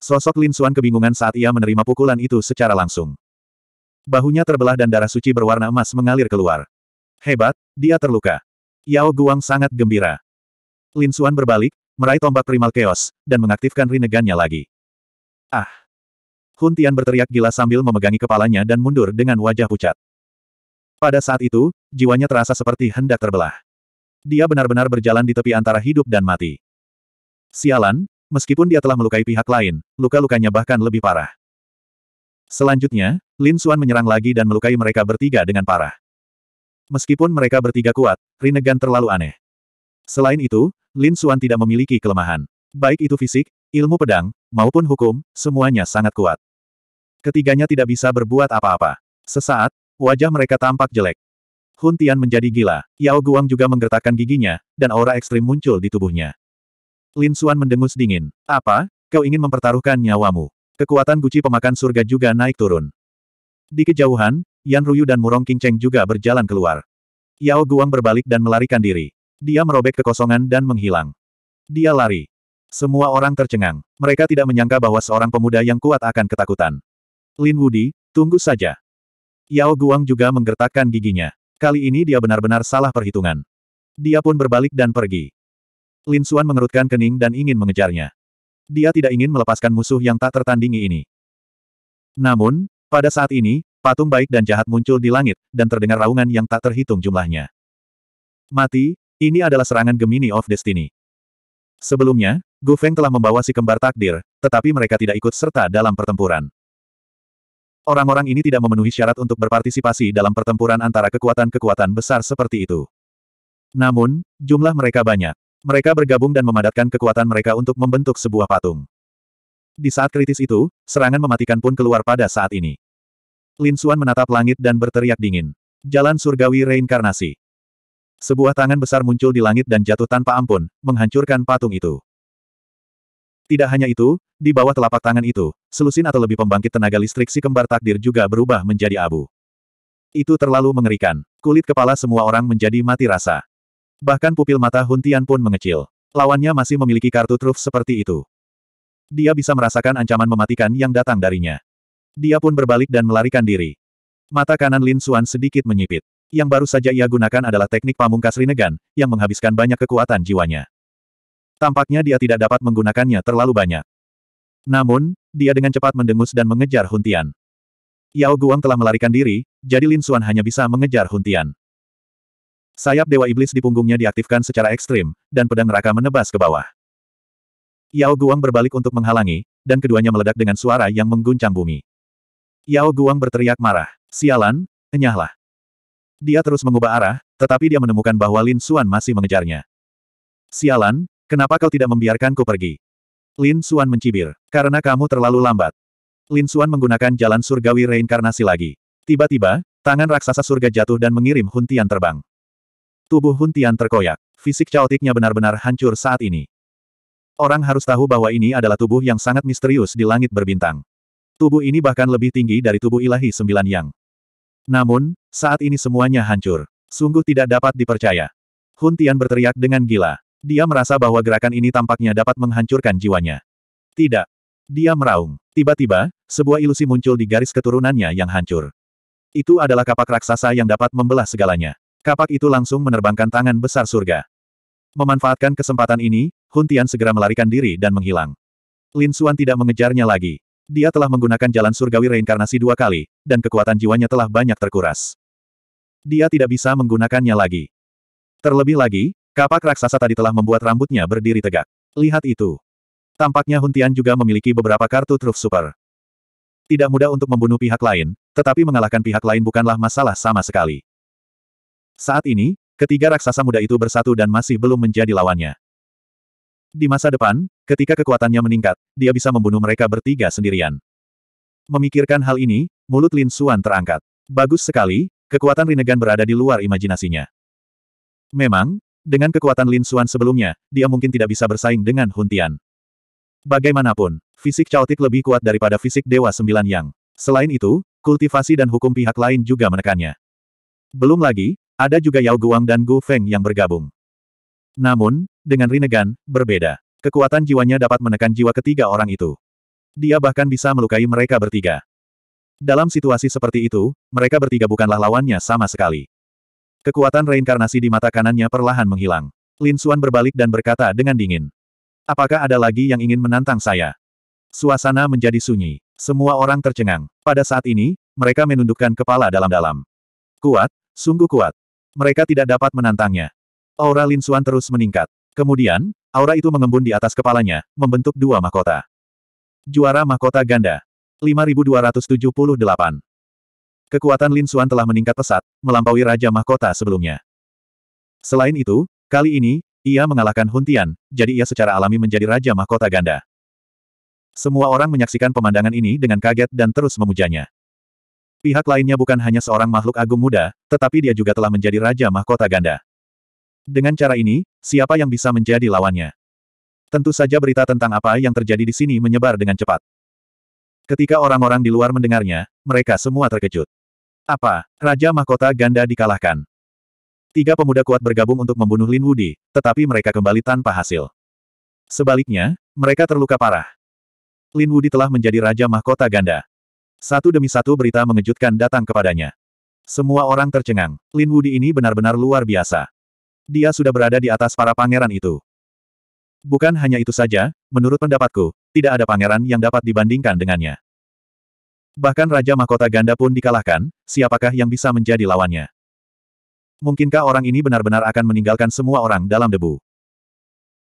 S1: Sosok Lin Xuan kebingungan saat ia menerima pukulan itu secara langsung. Bahunya terbelah dan darah suci berwarna emas mengalir keluar. Hebat, dia terluka. Yao Guang sangat gembira. Lin Xuan berbalik, meraih tombak primal chaos, dan mengaktifkan rinegannya lagi. Ah! Hun Tian berteriak gila sambil memegangi kepalanya dan mundur dengan wajah pucat. Pada saat itu, jiwanya terasa seperti hendak terbelah. Dia benar-benar berjalan di tepi antara hidup dan mati. Sialan, meskipun dia telah melukai pihak lain, luka-lukanya bahkan lebih parah. Selanjutnya, Lin Xuan menyerang lagi dan melukai mereka bertiga dengan parah. Meskipun mereka bertiga kuat, Rinnegan terlalu aneh. Selain itu, Lin Xuan tidak memiliki kelemahan. Baik itu fisik, ilmu pedang, maupun hukum, semuanya sangat kuat. Ketiganya tidak bisa berbuat apa-apa. Sesaat, wajah mereka tampak jelek. Hun Tian menjadi gila, Yao Guang juga menggertakkan giginya, dan aura ekstrim muncul di tubuhnya. Lin Xuan mendengus dingin. Apa? Kau ingin mempertaruhkan nyawamu? Kekuatan guci pemakan surga juga naik turun. Di kejauhan, Yan Ruyu dan Murong Qingcheng juga berjalan keluar. Yao Guang berbalik dan melarikan diri. Dia merobek kekosongan dan menghilang. Dia lari. Semua orang tercengang. Mereka tidak menyangka bahwa seorang pemuda yang kuat akan ketakutan. Lin Wudi, tunggu saja. Yao Guang juga menggertakkan giginya. Kali ini dia benar-benar salah perhitungan. Dia pun berbalik dan pergi. Lin Suan mengerutkan kening dan ingin mengejarnya. Dia tidak ingin melepaskan musuh yang tak tertandingi ini. Namun, pada saat ini, patung baik dan jahat muncul di langit, dan terdengar raungan yang tak terhitung jumlahnya. Mati, ini adalah serangan Gemini of Destiny. Sebelumnya, Gu Feng telah membawa si kembar takdir, tetapi mereka tidak ikut serta dalam pertempuran. Orang-orang ini tidak memenuhi syarat untuk berpartisipasi dalam pertempuran antara kekuatan-kekuatan besar seperti itu. Namun, jumlah mereka banyak. Mereka bergabung dan memadatkan kekuatan mereka untuk membentuk sebuah patung. Di saat kritis itu, serangan mematikan pun keluar pada saat ini. Lin Xuan menatap langit dan berteriak dingin. Jalan surgawi reinkarnasi. Sebuah tangan besar muncul di langit dan jatuh tanpa ampun, menghancurkan patung itu. Tidak hanya itu, di bawah telapak tangan itu, selusin atau lebih pembangkit tenaga listrik si kembar takdir juga berubah menjadi abu. Itu terlalu mengerikan. Kulit kepala semua orang menjadi mati rasa. Bahkan pupil mata Huntian pun mengecil. Lawannya masih memiliki kartu truf seperti itu. Dia bisa merasakan ancaman mematikan yang datang darinya. Dia pun berbalik dan melarikan diri. Mata kanan Lin Suan sedikit menyipit. Yang baru saja ia gunakan adalah teknik pamungkas Rinnegan, yang menghabiskan banyak kekuatan jiwanya. Tampaknya dia tidak dapat menggunakannya terlalu banyak. Namun, dia dengan cepat mendengus dan mengejar Huntian. Yao Guang telah melarikan diri, jadi Lin Xuan hanya bisa mengejar Huntian. Sayap Dewa Iblis di punggungnya diaktifkan secara ekstrim, dan pedang neraka menebas ke bawah. Yao Guang berbalik untuk menghalangi, dan keduanya meledak dengan suara yang mengguncang bumi. Yao Guang berteriak marah. Sialan, enyahlah. Dia terus mengubah arah, tetapi dia menemukan bahwa Lin Xuan masih mengejarnya. Sialan, Kenapa kau tidak membiarkanku pergi? Lin Suan mencibir. Karena kamu terlalu lambat. Lin Suan menggunakan jalan surgawi reinkarnasi lagi. Tiba-tiba, tangan raksasa surga jatuh dan mengirim Huntian terbang. Tubuh Huntian terkoyak. Fisik caotiknya benar-benar hancur saat ini. Orang harus tahu bahwa ini adalah tubuh yang sangat misterius di langit berbintang. Tubuh ini bahkan lebih tinggi dari tubuh ilahi sembilan yang. Namun, saat ini semuanya hancur. Sungguh tidak dapat dipercaya. Huntian berteriak dengan gila. Dia merasa bahwa gerakan ini tampaknya dapat menghancurkan jiwanya. Tidak. Dia meraung. Tiba-tiba, sebuah ilusi muncul di garis keturunannya yang hancur. Itu adalah kapak raksasa yang dapat membelah segalanya. Kapak itu langsung menerbangkan tangan besar surga. Memanfaatkan kesempatan ini, Hun Tian segera melarikan diri dan menghilang. Lin Xuan tidak mengejarnya lagi. Dia telah menggunakan jalan surgawi reinkarnasi dua kali, dan kekuatan jiwanya telah banyak terkuras. Dia tidak bisa menggunakannya lagi. Terlebih lagi, Kapak raksasa tadi telah membuat rambutnya berdiri tegak. Lihat itu. Tampaknya Huntian juga memiliki beberapa kartu truf super. Tidak mudah untuk membunuh pihak lain, tetapi mengalahkan pihak lain bukanlah masalah sama sekali. Saat ini, ketiga raksasa muda itu bersatu dan masih belum menjadi lawannya. Di masa depan, ketika kekuatannya meningkat, dia bisa membunuh mereka bertiga sendirian. Memikirkan hal ini, mulut Lin Xuan terangkat. Bagus sekali, kekuatan Rinnegan berada di luar imajinasinya. Memang, dengan kekuatan Lin Xuan sebelumnya, dia mungkin tidak bisa bersaing dengan Hun Tian. Bagaimanapun, fisik caotik lebih kuat daripada fisik Dewa Sembilan Yang. Selain itu, kultivasi dan hukum pihak lain juga menekannya. Belum lagi, ada juga Yao Guang dan Gu Feng yang bergabung. Namun, dengan Rinnegan, berbeda. Kekuatan jiwanya dapat menekan jiwa ketiga orang itu. Dia bahkan bisa melukai mereka bertiga. Dalam situasi seperti itu, mereka bertiga bukanlah lawannya sama sekali. Kekuatan reinkarnasi di mata kanannya perlahan menghilang. Lin Xuan berbalik dan berkata dengan dingin. Apakah ada lagi yang ingin menantang saya? Suasana menjadi sunyi. Semua orang tercengang. Pada saat ini, mereka menundukkan kepala dalam-dalam. Kuat, sungguh kuat. Mereka tidak dapat menantangnya. Aura Lin Xuan terus meningkat. Kemudian, aura itu mengembun di atas kepalanya, membentuk dua mahkota. Juara mahkota ganda. 5278 Kekuatan Lin Xuan telah meningkat pesat, melampaui Raja Mahkota sebelumnya. Selain itu, kali ini, ia mengalahkan Hun Tian, jadi ia secara alami menjadi Raja Mahkota Ganda. Semua orang menyaksikan pemandangan ini dengan kaget dan terus memujanya. Pihak lainnya bukan hanya seorang makhluk agung muda, tetapi dia juga telah menjadi Raja Mahkota Ganda. Dengan cara ini, siapa yang bisa menjadi lawannya? Tentu saja berita tentang apa yang terjadi di sini menyebar dengan cepat. Ketika orang-orang di luar mendengarnya, mereka semua terkejut. Apa, Raja Mahkota Ganda dikalahkan? Tiga pemuda kuat bergabung untuk membunuh Lin Wudi, tetapi mereka kembali tanpa hasil. Sebaliknya, mereka terluka parah. Lin Wudi telah menjadi Raja Mahkota Ganda. Satu demi satu berita mengejutkan datang kepadanya. Semua orang tercengang, Lin Wudi ini benar-benar luar biasa. Dia sudah berada di atas para pangeran itu. Bukan hanya itu saja, menurut pendapatku, tidak ada pangeran yang dapat dibandingkan dengannya. Bahkan Raja Mahkota Ganda pun dikalahkan, siapakah yang bisa menjadi lawannya? Mungkinkah orang ini benar-benar akan meninggalkan semua orang dalam debu?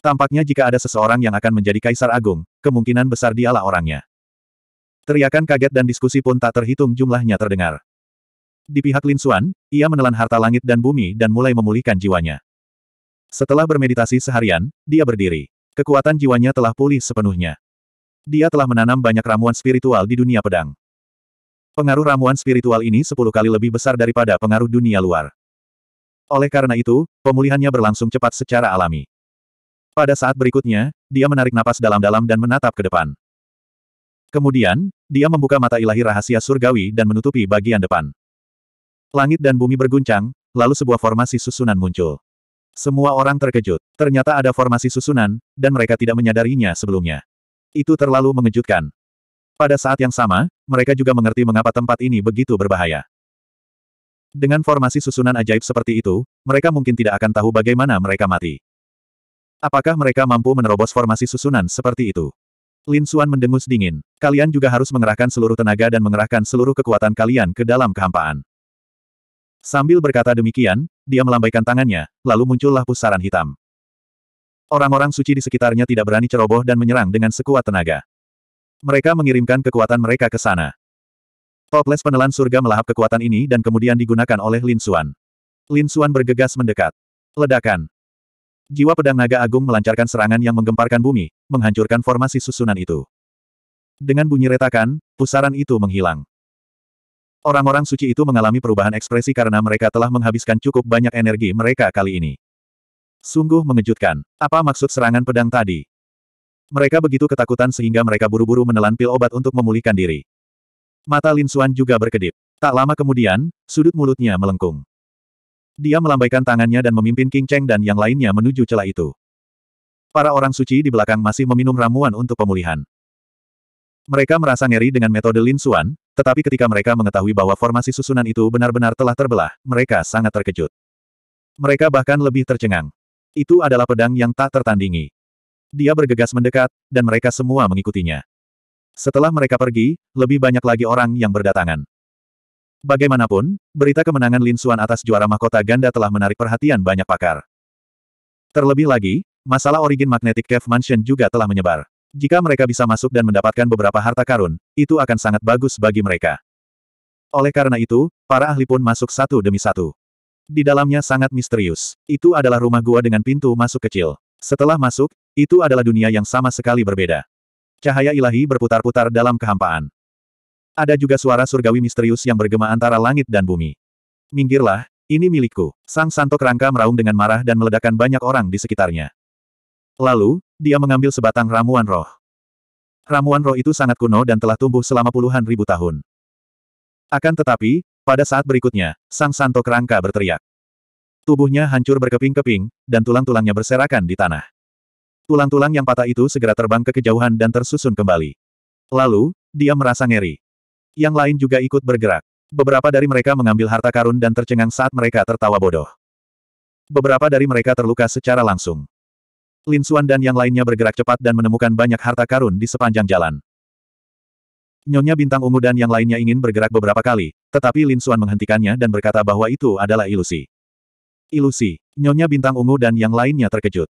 S1: Tampaknya jika ada seseorang yang akan menjadi Kaisar Agung, kemungkinan besar dialah orangnya. Teriakan kaget dan diskusi pun tak terhitung jumlahnya terdengar. Di pihak Lin Xuan, ia menelan harta langit dan bumi dan mulai memulihkan jiwanya. Setelah bermeditasi seharian, dia berdiri. Kekuatan jiwanya telah pulih sepenuhnya. Dia telah menanam banyak ramuan spiritual di dunia pedang. Pengaruh ramuan spiritual ini sepuluh kali lebih besar daripada pengaruh dunia luar. Oleh karena itu, pemulihannya berlangsung cepat secara alami. Pada saat berikutnya, dia menarik napas dalam-dalam dan menatap ke depan. Kemudian, dia membuka mata ilahi rahasia surgawi dan menutupi bagian depan. Langit dan bumi berguncang, lalu sebuah formasi susunan muncul. Semua orang terkejut. Ternyata ada formasi susunan, dan mereka tidak menyadarinya sebelumnya. Itu terlalu mengejutkan. Pada saat yang sama, mereka juga mengerti mengapa tempat ini begitu berbahaya. Dengan formasi susunan ajaib seperti itu, mereka mungkin tidak akan tahu bagaimana mereka mati. Apakah mereka mampu menerobos formasi susunan seperti itu? Lin Suan mendengus dingin. Kalian juga harus mengerahkan seluruh tenaga dan mengerahkan seluruh kekuatan kalian ke dalam kehampaan. Sambil berkata demikian, dia melambaikan tangannya, lalu muncullah pusaran hitam. Orang-orang suci di sekitarnya tidak berani ceroboh dan menyerang dengan sekuat tenaga. Mereka mengirimkan kekuatan mereka ke sana. Toples penelan surga melahap kekuatan ini dan kemudian digunakan oleh Lin Xuan. Lin Xuan bergegas mendekat. Ledakan. Jiwa pedang naga agung melancarkan serangan yang menggemparkan bumi, menghancurkan formasi susunan itu. Dengan bunyi retakan, pusaran itu menghilang. Orang-orang suci itu mengalami perubahan ekspresi karena mereka telah menghabiskan cukup banyak energi mereka kali ini. Sungguh mengejutkan. Apa maksud serangan pedang tadi? Mereka begitu ketakutan sehingga mereka buru-buru menelan pil obat untuk memulihkan diri. Mata Lin Xuan juga berkedip. Tak lama kemudian, sudut mulutnya melengkung. Dia melambaikan tangannya dan memimpin King Cheng dan yang lainnya menuju celah itu. Para orang suci di belakang masih meminum ramuan untuk pemulihan. Mereka merasa ngeri dengan metode Lin Xuan, tetapi ketika mereka mengetahui bahwa formasi susunan itu benar-benar telah terbelah, mereka sangat terkejut. Mereka bahkan lebih tercengang. Itu adalah pedang yang tak tertandingi. Dia bergegas mendekat, dan mereka semua mengikutinya. Setelah mereka pergi, lebih banyak lagi orang yang berdatangan. Bagaimanapun, berita kemenangan Lin Xuan atas juara mahkota ganda telah menarik perhatian banyak pakar. Terlebih lagi, masalah origin magnetic cave mansion juga telah menyebar. Jika mereka bisa masuk dan mendapatkan beberapa harta karun, itu akan sangat bagus bagi mereka. Oleh karena itu, para ahli pun masuk satu demi satu. Di dalamnya sangat misterius. Itu adalah rumah gua dengan pintu masuk kecil. Setelah masuk, itu adalah dunia yang sama sekali berbeda. Cahaya ilahi berputar-putar dalam kehampaan. Ada juga suara surgawi misterius yang bergema antara langit dan bumi. Minggirlah, ini milikku. Sang Santo kerangka meraung dengan marah dan meledakkan banyak orang di sekitarnya. Lalu, dia mengambil sebatang ramuan roh. Ramuan roh itu sangat kuno dan telah tumbuh selama puluhan ribu tahun. Akan tetapi, pada saat berikutnya, Sang Santo kerangka berteriak. Tubuhnya hancur berkeping-keping, dan tulang-tulangnya berserakan di tanah. Tulang-tulang yang patah itu segera terbang ke kejauhan dan tersusun kembali. Lalu, dia merasa ngeri. Yang lain juga ikut bergerak. Beberapa dari mereka mengambil harta karun dan tercengang saat mereka tertawa bodoh. Beberapa dari mereka terluka secara langsung. Lin Suan dan yang lainnya bergerak cepat dan menemukan banyak harta karun di sepanjang jalan. Nyonya Bintang Ungu dan yang lainnya ingin bergerak beberapa kali, tetapi Lin Suan menghentikannya dan berkata bahwa itu adalah ilusi. Ilusi. Nyonya Bintang Ungu dan yang lainnya terkejut.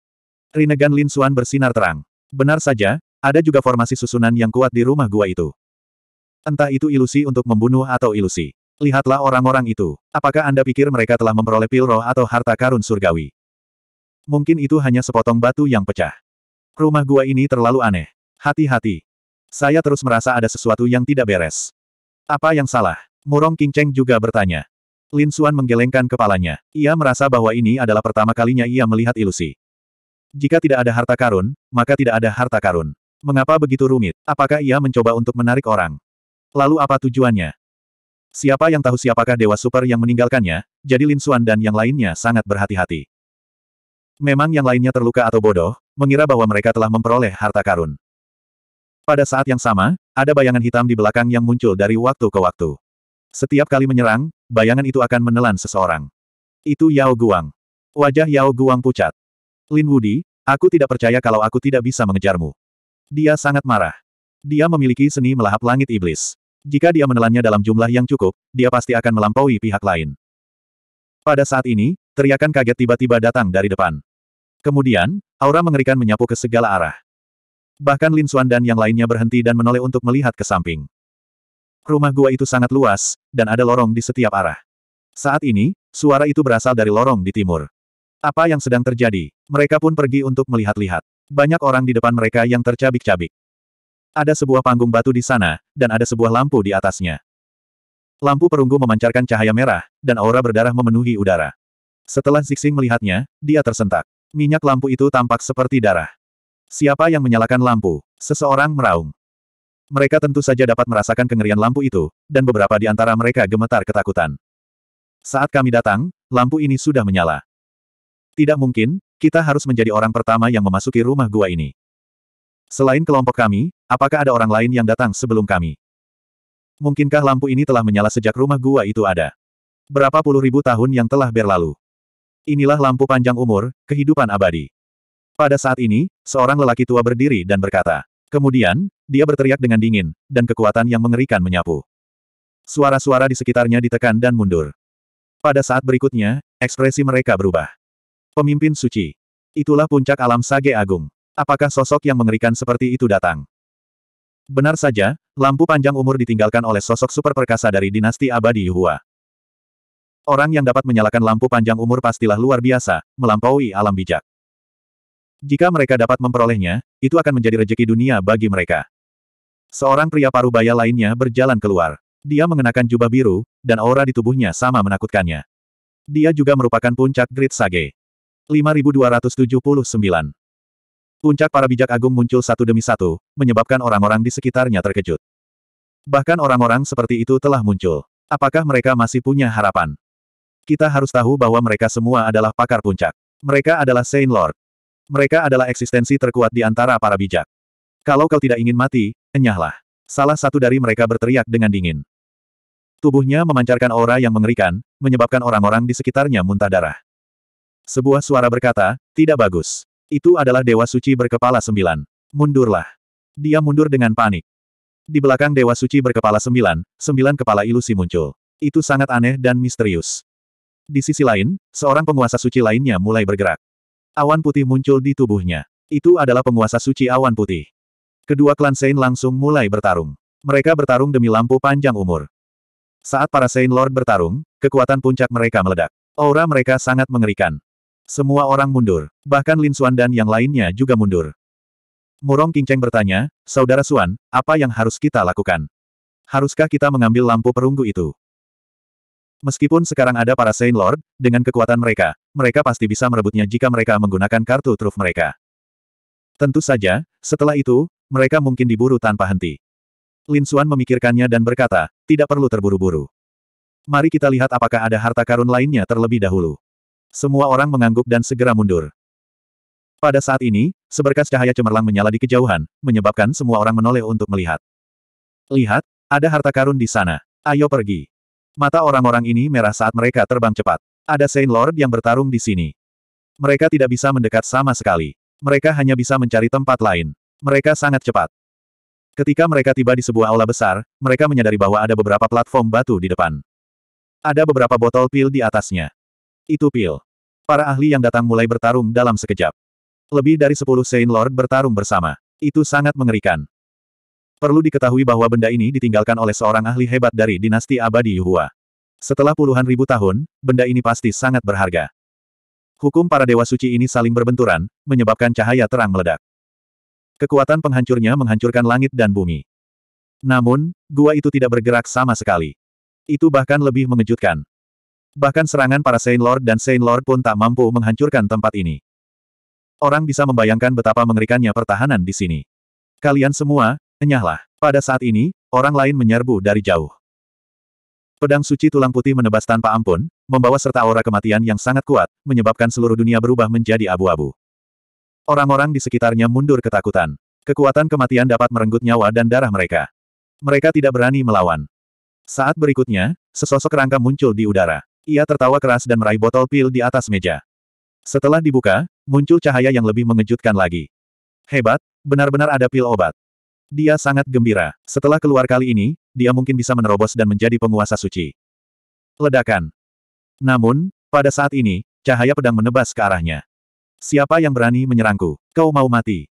S1: Rinnegan Lin Suan bersinar terang. Benar saja, ada juga formasi susunan yang kuat di rumah gua itu. Entah itu ilusi untuk membunuh atau ilusi. Lihatlah orang-orang itu. Apakah Anda pikir mereka telah memperoleh pil roh atau harta karun surgawi? Mungkin itu hanya sepotong batu yang pecah. Rumah gua ini terlalu aneh. Hati-hati. Saya terus merasa ada sesuatu yang tidak beres. Apa yang salah? Murong King Cheng juga bertanya. Lin Suan menggelengkan kepalanya. Ia merasa bahwa ini adalah pertama kalinya ia melihat ilusi. Jika tidak ada harta karun, maka tidak ada harta karun. Mengapa begitu rumit? Apakah ia mencoba untuk menarik orang? Lalu apa tujuannya? Siapa yang tahu siapakah Dewa Super yang meninggalkannya, jadi Lin Suan dan yang lainnya sangat berhati-hati. Memang yang lainnya terluka atau bodoh, mengira bahwa mereka telah memperoleh harta karun. Pada saat yang sama, ada bayangan hitam di belakang yang muncul dari waktu ke waktu. Setiap kali menyerang, bayangan itu akan menelan seseorang. Itu Yao Guang. Wajah Yao Guang pucat. Lin Wudi, aku tidak percaya kalau aku tidak bisa mengejarmu. Dia sangat marah. Dia memiliki seni melahap langit iblis. Jika dia menelannya dalam jumlah yang cukup, dia pasti akan melampaui pihak lain. Pada saat ini, teriakan kaget tiba-tiba datang dari depan. Kemudian, aura mengerikan menyapu ke segala arah. Bahkan Lin Xuan dan yang lainnya berhenti dan menoleh untuk melihat ke samping. Rumah gua itu sangat luas, dan ada lorong di setiap arah. Saat ini, suara itu berasal dari lorong di timur. Apa yang sedang terjadi? Mereka pun pergi untuk melihat-lihat. Banyak orang di depan mereka yang tercabik-cabik. Ada sebuah panggung batu di sana, dan ada sebuah lampu di atasnya. Lampu perunggu memancarkan cahaya merah, dan aura berdarah memenuhi udara. Setelah Zixing melihatnya, dia tersentak. Minyak lampu itu tampak seperti darah. Siapa yang menyalakan lampu? Seseorang meraung. Mereka tentu saja dapat merasakan kengerian lampu itu, dan beberapa di antara mereka gemetar ketakutan. Saat kami datang, lampu ini sudah menyala. Tidak mungkin, kita harus menjadi orang pertama yang memasuki rumah gua ini. Selain kelompok kami, apakah ada orang lain yang datang sebelum kami? Mungkinkah lampu ini telah menyala sejak rumah gua itu ada? Berapa puluh ribu tahun yang telah berlalu? Inilah lampu panjang umur, kehidupan abadi. Pada saat ini, seorang lelaki tua berdiri dan berkata, Kemudian, dia berteriak dengan dingin, dan kekuatan yang mengerikan menyapu. Suara-suara di sekitarnya ditekan dan mundur. Pada saat berikutnya, ekspresi mereka berubah. Pemimpin suci. Itulah puncak alam sage agung. Apakah sosok yang mengerikan seperti itu datang? Benar saja, lampu panjang umur ditinggalkan oleh sosok super perkasa dari dinasti abadi Yuhua. Orang yang dapat menyalakan lampu panjang umur pastilah luar biasa, melampaui alam bijak. Jika mereka dapat memperolehnya, itu akan menjadi rejeki dunia bagi mereka. Seorang pria paruh baya lainnya berjalan keluar. Dia mengenakan jubah biru, dan aura di tubuhnya sama menakutkannya. Dia juga merupakan puncak Grid Sage. 5279 Puncak para bijak agung muncul satu demi satu, menyebabkan orang-orang di sekitarnya terkejut. Bahkan orang-orang seperti itu telah muncul. Apakah mereka masih punya harapan? Kita harus tahu bahwa mereka semua adalah pakar puncak. Mereka adalah Saint Lord. Mereka adalah eksistensi terkuat di antara para bijak. Kalau kau tidak ingin mati, enyahlah. Salah satu dari mereka berteriak dengan dingin. Tubuhnya memancarkan aura yang mengerikan, menyebabkan orang-orang di sekitarnya muntah darah. Sebuah suara berkata, tidak bagus. Itu adalah Dewa Suci berkepala sembilan. Mundurlah. Dia mundur dengan panik. Di belakang Dewa Suci berkepala sembilan, sembilan kepala ilusi muncul. Itu sangat aneh dan misterius. Di sisi lain, seorang penguasa suci lainnya mulai bergerak. Awan putih muncul di tubuhnya. Itu adalah penguasa suci awan putih. Kedua klan Sein langsung mulai bertarung. Mereka bertarung demi lampu panjang umur. Saat para Sein Lord bertarung, kekuatan puncak mereka meledak. Aura mereka sangat mengerikan. Semua orang mundur, bahkan Lin Xuan dan yang lainnya juga mundur. Murong Kingceng bertanya, Saudara Suan, apa yang harus kita lakukan? Haruskah kita mengambil lampu perunggu itu? Meskipun sekarang ada para Saint Lord, dengan kekuatan mereka, mereka pasti bisa merebutnya jika mereka menggunakan kartu truf mereka. Tentu saja, setelah itu, mereka mungkin diburu tanpa henti. Lin Xuan memikirkannya dan berkata, tidak perlu terburu-buru. Mari kita lihat apakah ada harta karun lainnya terlebih dahulu. Semua orang mengangguk dan segera mundur. Pada saat ini, seberkas cahaya cemerlang menyala di kejauhan, menyebabkan semua orang menoleh untuk melihat. Lihat, ada harta karun di sana. Ayo pergi. Mata orang-orang ini merah saat mereka terbang cepat. Ada Saint Lord yang bertarung di sini. Mereka tidak bisa mendekat sama sekali. Mereka hanya bisa mencari tempat lain. Mereka sangat cepat. Ketika mereka tiba di sebuah aula besar, mereka menyadari bahwa ada beberapa platform batu di depan. Ada beberapa botol pil di atasnya. Itu pil. Para ahli yang datang mulai bertarung dalam sekejap. Lebih dari sepuluh Saint Lord bertarung bersama. Itu sangat mengerikan. Perlu diketahui bahwa benda ini ditinggalkan oleh seorang ahli hebat dari dinasti abadi Yuhua. Setelah puluhan ribu tahun, benda ini pasti sangat berharga. Hukum para dewa suci ini saling berbenturan, menyebabkan cahaya terang meledak. Kekuatan penghancurnya menghancurkan langit dan bumi. Namun, gua itu tidak bergerak sama sekali. Itu bahkan lebih mengejutkan. Bahkan serangan para Saint Lord dan Saint Lord pun tak mampu menghancurkan tempat ini. Orang bisa membayangkan betapa mengerikannya pertahanan di sini. Kalian semua, Enyahlah. Pada saat ini, orang lain menyerbu dari jauh. Pedang suci tulang putih menebas tanpa ampun, membawa serta aura kematian yang sangat kuat, menyebabkan seluruh dunia berubah menjadi abu-abu. Orang-orang di sekitarnya mundur ketakutan. Kekuatan kematian dapat merenggut nyawa dan darah mereka. Mereka tidak berani melawan. Saat berikutnya, sesosok rangka muncul di udara. Ia tertawa keras dan meraih botol pil di atas meja. Setelah dibuka, muncul cahaya yang lebih mengejutkan lagi. Hebat, benar-benar ada pil obat. Dia sangat gembira. Setelah keluar kali ini, dia mungkin bisa menerobos dan menjadi penguasa suci. Ledakan. Namun, pada saat ini, cahaya pedang menebas ke arahnya. Siapa yang berani menyerangku? Kau mau mati.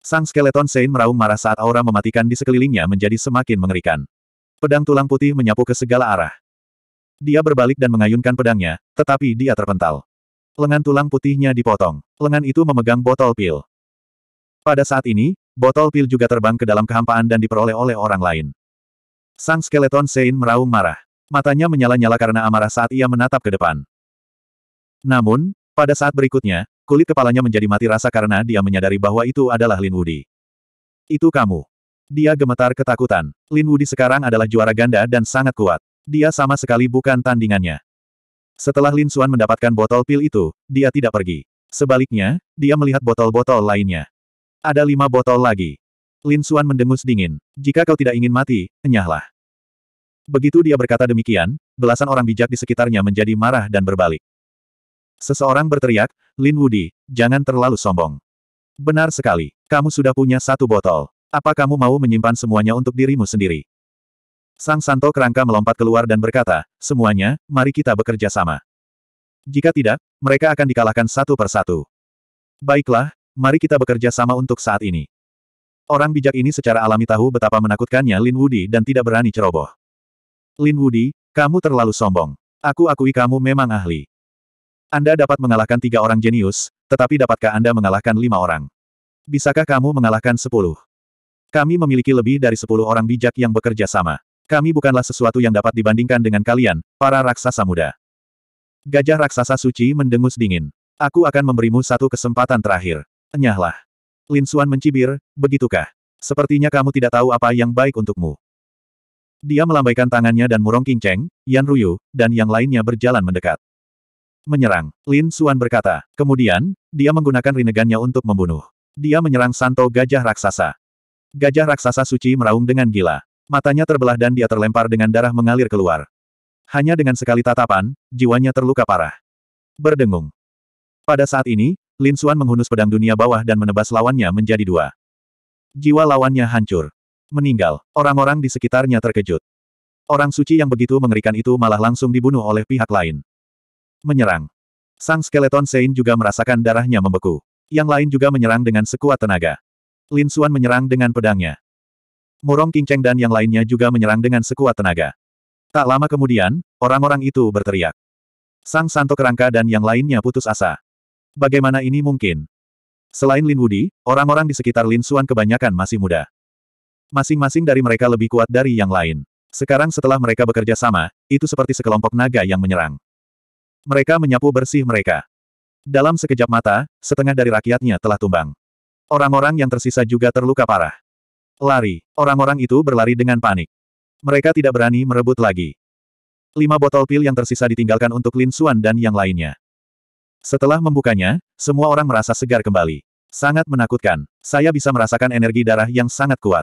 S1: Sang skeleton saint meraung marah saat aura mematikan di sekelilingnya menjadi semakin mengerikan. Pedang tulang putih menyapu ke segala arah. Dia berbalik dan mengayunkan pedangnya, tetapi dia terpental. Lengan tulang putihnya dipotong. Lengan itu memegang botol pil. Pada saat ini, Botol pil juga terbang ke dalam kehampaan dan diperoleh oleh orang lain. Sang skeleton Sein meraung marah. Matanya menyala-nyala karena amarah saat ia menatap ke depan. Namun, pada saat berikutnya, kulit kepalanya menjadi mati rasa karena dia menyadari bahwa itu adalah Lin Wudi. Itu kamu. Dia gemetar ketakutan. Lin Wudi sekarang adalah juara ganda dan sangat kuat. Dia sama sekali bukan tandingannya. Setelah Lin Suan mendapatkan botol pil itu, dia tidak pergi. Sebaliknya, dia melihat botol-botol lainnya. Ada lima botol lagi. Lin Suan mendengus dingin. Jika kau tidak ingin mati, enyahlah. Begitu dia berkata demikian, belasan orang bijak di sekitarnya menjadi marah dan berbalik. Seseorang berteriak, Lin Wudi, jangan terlalu sombong. Benar sekali, kamu sudah punya satu botol. Apa kamu mau menyimpan semuanya untuk dirimu sendiri? Sang Santo kerangka melompat keluar dan berkata, semuanya, mari kita bekerja sama. Jika tidak, mereka akan dikalahkan satu persatu. Baiklah, mari kita bekerja sama untuk saat ini. Orang bijak ini secara alami tahu betapa menakutkannya Lin Wudi dan tidak berani ceroboh. Lin Wudi, kamu terlalu sombong. Aku akui kamu memang ahli. Anda dapat mengalahkan tiga orang jenius, tetapi dapatkah Anda mengalahkan lima orang? Bisakah kamu mengalahkan sepuluh? Kami memiliki lebih dari sepuluh orang bijak yang bekerja sama. Kami bukanlah sesuatu yang dapat dibandingkan dengan kalian, para raksasa muda. Gajah raksasa suci mendengus dingin. Aku akan memberimu satu kesempatan terakhir. Enyahlah. Lin Suan mencibir, begitukah? Sepertinya kamu tidak tahu apa yang baik untukmu. Dia melambaikan tangannya dan murong Kinceng, Yan Ruyu, dan yang lainnya berjalan mendekat. Menyerang, Lin Suan berkata. Kemudian, dia menggunakan rinegannya untuk membunuh. Dia menyerang Santo Gajah Raksasa. Gajah Raksasa suci meraung dengan gila. Matanya terbelah dan dia terlempar dengan darah mengalir keluar. Hanya dengan sekali tatapan, jiwanya terluka parah. Berdengung. Pada saat ini, Lin Suan menghunus pedang dunia bawah dan menebas lawannya menjadi dua. Jiwa lawannya hancur. Meninggal. Orang-orang di sekitarnya terkejut. Orang suci yang begitu mengerikan itu malah langsung dibunuh oleh pihak lain. Menyerang. Sang skeleton Sein juga merasakan darahnya membeku. Yang lain juga menyerang dengan sekuat tenaga. Lin Suan menyerang dengan pedangnya. Murong Cheng dan yang lainnya juga menyerang dengan sekuat tenaga. Tak lama kemudian, orang-orang itu berteriak. Sang Santo Kerangka dan yang lainnya putus asa bagaimana ini mungkin? Selain Lin Wudi, orang-orang di sekitar Lin Xuan kebanyakan masih muda. Masing-masing dari mereka lebih kuat dari yang lain. Sekarang setelah mereka bekerja sama, itu seperti sekelompok naga yang menyerang. Mereka menyapu bersih mereka. Dalam sekejap mata, setengah dari rakyatnya telah tumbang. Orang-orang yang tersisa juga terluka parah. Lari, orang-orang itu berlari dengan panik. Mereka tidak berani merebut lagi. Lima botol pil yang tersisa ditinggalkan untuk Lin Xuan dan yang lainnya. Setelah membukanya, semua orang merasa segar kembali. Sangat menakutkan. Saya bisa merasakan energi darah yang sangat kuat.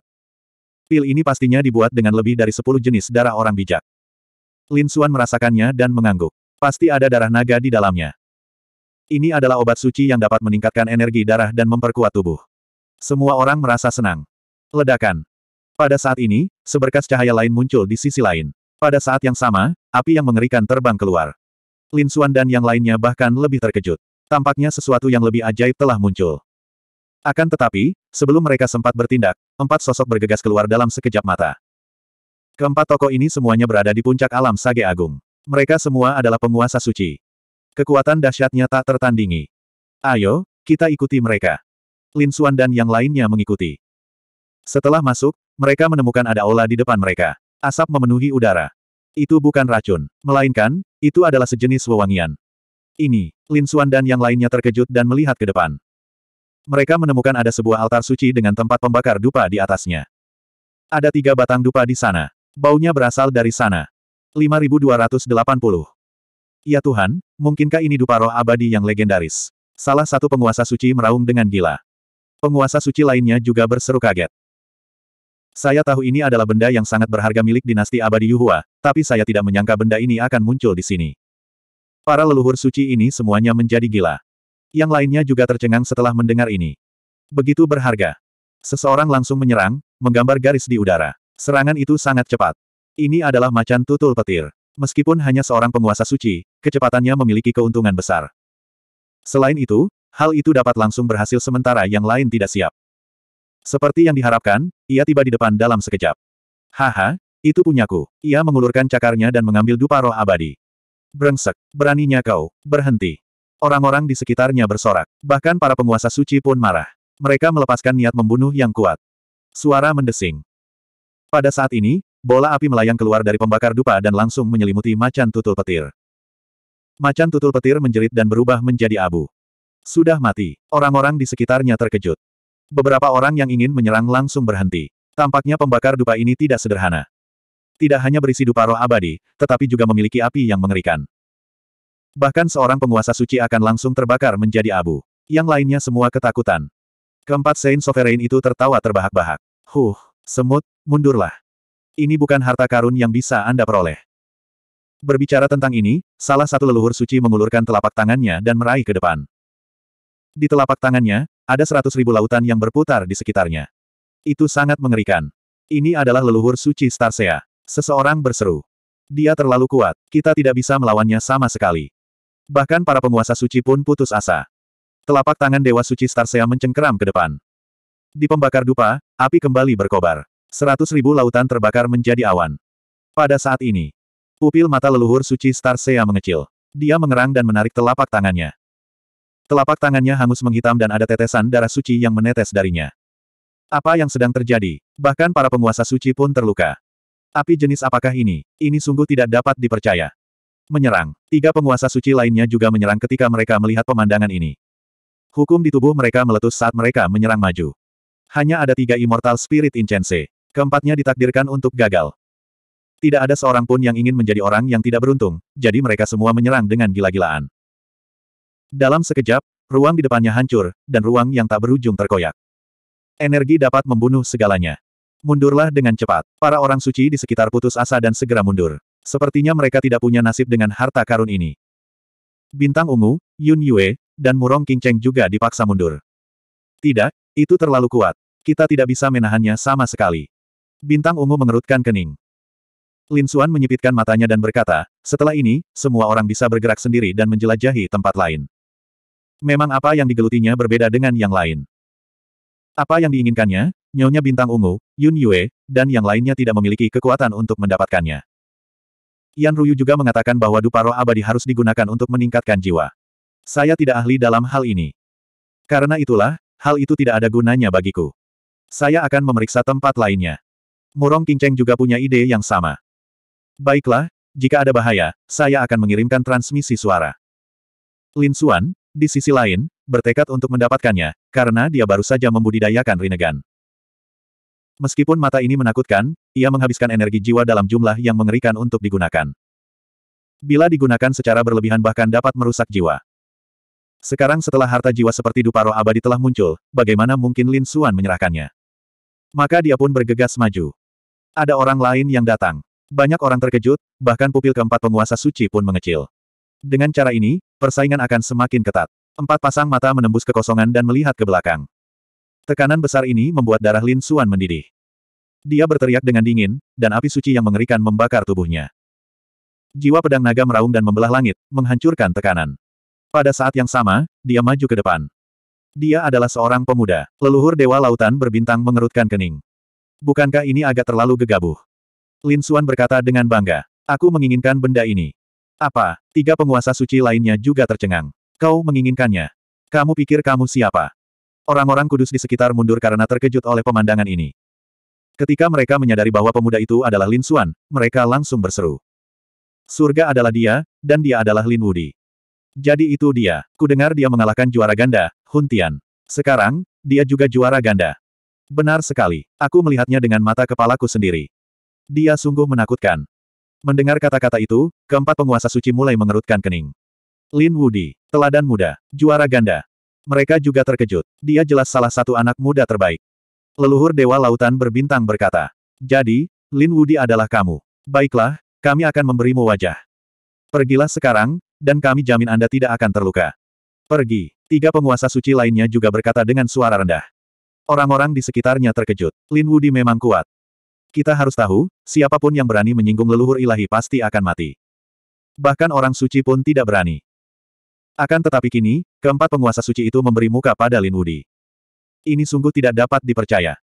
S1: Pil ini pastinya dibuat dengan lebih dari 10 jenis darah orang bijak. Lin Xuan merasakannya dan mengangguk. Pasti ada darah naga di dalamnya. Ini adalah obat suci yang dapat meningkatkan energi darah dan memperkuat tubuh. Semua orang merasa senang. Ledakan. Pada saat ini, seberkas cahaya lain muncul di sisi lain. Pada saat yang sama, api yang mengerikan terbang keluar. Lin Suan dan yang lainnya bahkan lebih terkejut. Tampaknya sesuatu yang lebih ajaib telah muncul. Akan tetapi, sebelum mereka sempat bertindak, empat sosok bergegas keluar dalam sekejap mata. Keempat tokoh ini semuanya berada di puncak alam Sage Agung. Mereka semua adalah penguasa suci. Kekuatan dahsyatnya tak tertandingi. Ayo, kita ikuti mereka. Lin Suan dan yang lainnya mengikuti. Setelah masuk, mereka menemukan ada aula di depan mereka. Asap memenuhi udara. Itu bukan racun, melainkan, itu adalah sejenis wewangian. Ini, Lin Suan dan yang lainnya terkejut dan melihat ke depan. Mereka menemukan ada sebuah altar suci dengan tempat pembakar dupa di atasnya. Ada tiga batang dupa di sana. Baunya berasal dari sana. 5280. Ya Tuhan, mungkinkah ini dupa roh abadi yang legendaris? Salah satu penguasa suci meraung dengan gila. Penguasa suci lainnya juga berseru kaget. Saya tahu ini adalah benda yang sangat berharga milik dinasti abadi Yuhua, tapi saya tidak menyangka benda ini akan muncul di sini. Para leluhur suci ini semuanya menjadi gila. Yang lainnya juga tercengang setelah mendengar ini. Begitu berharga. Seseorang langsung menyerang, menggambar garis di udara. Serangan itu sangat cepat. Ini adalah macan tutul petir. Meskipun hanya seorang penguasa suci, kecepatannya memiliki keuntungan besar. Selain itu, hal itu dapat langsung berhasil sementara yang lain tidak siap. Seperti yang diharapkan, ia tiba di depan dalam sekejap. Haha, itu punyaku. Ia mengulurkan cakarnya dan mengambil dupa roh abadi. Brengsek, beraninya kau, berhenti. Orang-orang di sekitarnya bersorak. Bahkan para penguasa suci pun marah. Mereka melepaskan niat membunuh yang kuat. Suara mendesing. Pada saat ini, bola api melayang keluar dari pembakar dupa dan langsung menyelimuti macan tutul petir. Macan tutul petir menjerit dan berubah menjadi abu. Sudah mati. Orang-orang di sekitarnya terkejut. Beberapa orang yang ingin menyerang langsung berhenti. Tampaknya pembakar dupa ini tidak sederhana. Tidak hanya berisi dupa roh abadi, tetapi juga memiliki api yang mengerikan. Bahkan seorang penguasa suci akan langsung terbakar menjadi abu. Yang lainnya semua ketakutan. Keempat Saint Sovereign itu tertawa terbahak-bahak. Huh, semut, mundurlah. Ini bukan harta karun yang bisa Anda peroleh. Berbicara tentang ini, salah satu leluhur suci mengulurkan telapak tangannya dan meraih ke depan. Di telapak tangannya, ada seratus ribu lautan yang berputar di sekitarnya. Itu sangat mengerikan. Ini adalah leluhur suci Starsea. Seseorang berseru. Dia terlalu kuat, kita tidak bisa melawannya sama sekali. Bahkan para penguasa suci pun putus asa. Telapak tangan Dewa Suci Starsea mencengkeram ke depan. Di pembakar dupa, api kembali berkobar. Seratus ribu lautan terbakar menjadi awan. Pada saat ini, pupil mata leluhur suci Starsea mengecil. Dia mengerang dan menarik telapak tangannya. Telapak tangannya hangus menghitam dan ada tetesan darah suci yang menetes darinya. Apa yang sedang terjadi? Bahkan para penguasa suci pun terluka. Api jenis apakah ini? Ini sungguh tidak dapat dipercaya. Menyerang. Tiga penguasa suci lainnya juga menyerang ketika mereka melihat pemandangan ini. Hukum di tubuh mereka meletus saat mereka menyerang maju. Hanya ada tiga Immortal Spirit Incense. Keempatnya ditakdirkan untuk gagal. Tidak ada seorang pun yang ingin menjadi orang yang tidak beruntung, jadi mereka semua menyerang dengan gila-gilaan. Dalam sekejap, ruang di depannya hancur, dan ruang yang tak berujung terkoyak. Energi dapat membunuh segalanya. Mundurlah dengan cepat. Para orang suci di sekitar putus asa dan segera mundur. Sepertinya mereka tidak punya nasib dengan harta karun ini. Bintang Ungu, Yun Yue, dan Murong Qingcheng juga dipaksa mundur. Tidak, itu terlalu kuat. Kita tidak bisa menahannya sama sekali. Bintang Ungu mengerutkan kening. Lin Xuan menyipitkan matanya dan berkata, setelah ini, semua orang bisa bergerak sendiri dan menjelajahi tempat lain. Memang apa yang digelutinya berbeda dengan yang lain. Apa yang diinginkannya, Nyonya Bintang Ungu, Yun Yue, dan yang lainnya tidak memiliki kekuatan untuk mendapatkannya. Yan Ruyu juga mengatakan bahwa Duparo abadi harus digunakan untuk meningkatkan jiwa. Saya tidak ahli dalam hal ini. Karena itulah, hal itu tidak ada gunanya bagiku. Saya akan memeriksa tempat lainnya. Murong Kinceng juga punya ide yang sama. Baiklah, jika ada bahaya, saya akan mengirimkan transmisi suara. Lin Xuan, di sisi lain, bertekad untuk mendapatkannya, karena dia baru saja membudidayakan Rinnegan. Meskipun mata ini menakutkan, ia menghabiskan energi jiwa dalam jumlah yang mengerikan untuk digunakan. Bila digunakan secara berlebihan bahkan dapat merusak jiwa. Sekarang setelah harta jiwa seperti Duparo abadi telah muncul, bagaimana mungkin Lin Suan menyerahkannya? Maka dia pun bergegas maju. Ada orang lain yang datang. Banyak orang terkejut, bahkan pupil keempat penguasa suci pun mengecil. Dengan cara ini, Persaingan akan semakin ketat. Empat pasang mata menembus kekosongan dan melihat ke belakang. Tekanan besar ini membuat darah Lin Suan mendidih. Dia berteriak dengan dingin, dan api suci yang mengerikan membakar tubuhnya. Jiwa pedang naga meraung dan membelah langit, menghancurkan tekanan. Pada saat yang sama, dia maju ke depan. Dia adalah seorang pemuda. Leluhur Dewa Lautan berbintang mengerutkan kening. Bukankah ini agak terlalu gegabah? Lin Suan berkata dengan bangga. Aku menginginkan benda ini. Apa, tiga penguasa suci lainnya juga tercengang. Kau menginginkannya. Kamu pikir kamu siapa? Orang-orang kudus di sekitar mundur karena terkejut oleh pemandangan ini. Ketika mereka menyadari bahwa pemuda itu adalah Lin Xuan, mereka langsung berseru. Surga adalah dia, dan dia adalah Lin Wudi. Jadi itu dia. Kudengar dia mengalahkan juara ganda, Hun Tian. Sekarang, dia juga juara ganda. Benar sekali. Aku melihatnya dengan mata kepalaku sendiri. Dia sungguh menakutkan. Mendengar kata-kata itu, keempat penguasa suci mulai mengerutkan kening. Lin Wudi, teladan muda, juara ganda. Mereka juga terkejut. Dia jelas salah satu anak muda terbaik. Leluhur Dewa Lautan berbintang berkata. Jadi, Lin Wudi adalah kamu. Baiklah, kami akan memberimu wajah. Pergilah sekarang, dan kami jamin Anda tidak akan terluka. Pergi. Tiga penguasa suci lainnya juga berkata dengan suara rendah. Orang-orang di sekitarnya terkejut. Lin Wudi memang kuat. Kita harus tahu, siapapun yang berani menyinggung leluhur ilahi pasti akan mati. Bahkan orang suci pun tidak berani. Akan tetapi kini, keempat penguasa suci itu memberi muka pada Lin Wudi. Ini sungguh tidak dapat dipercaya.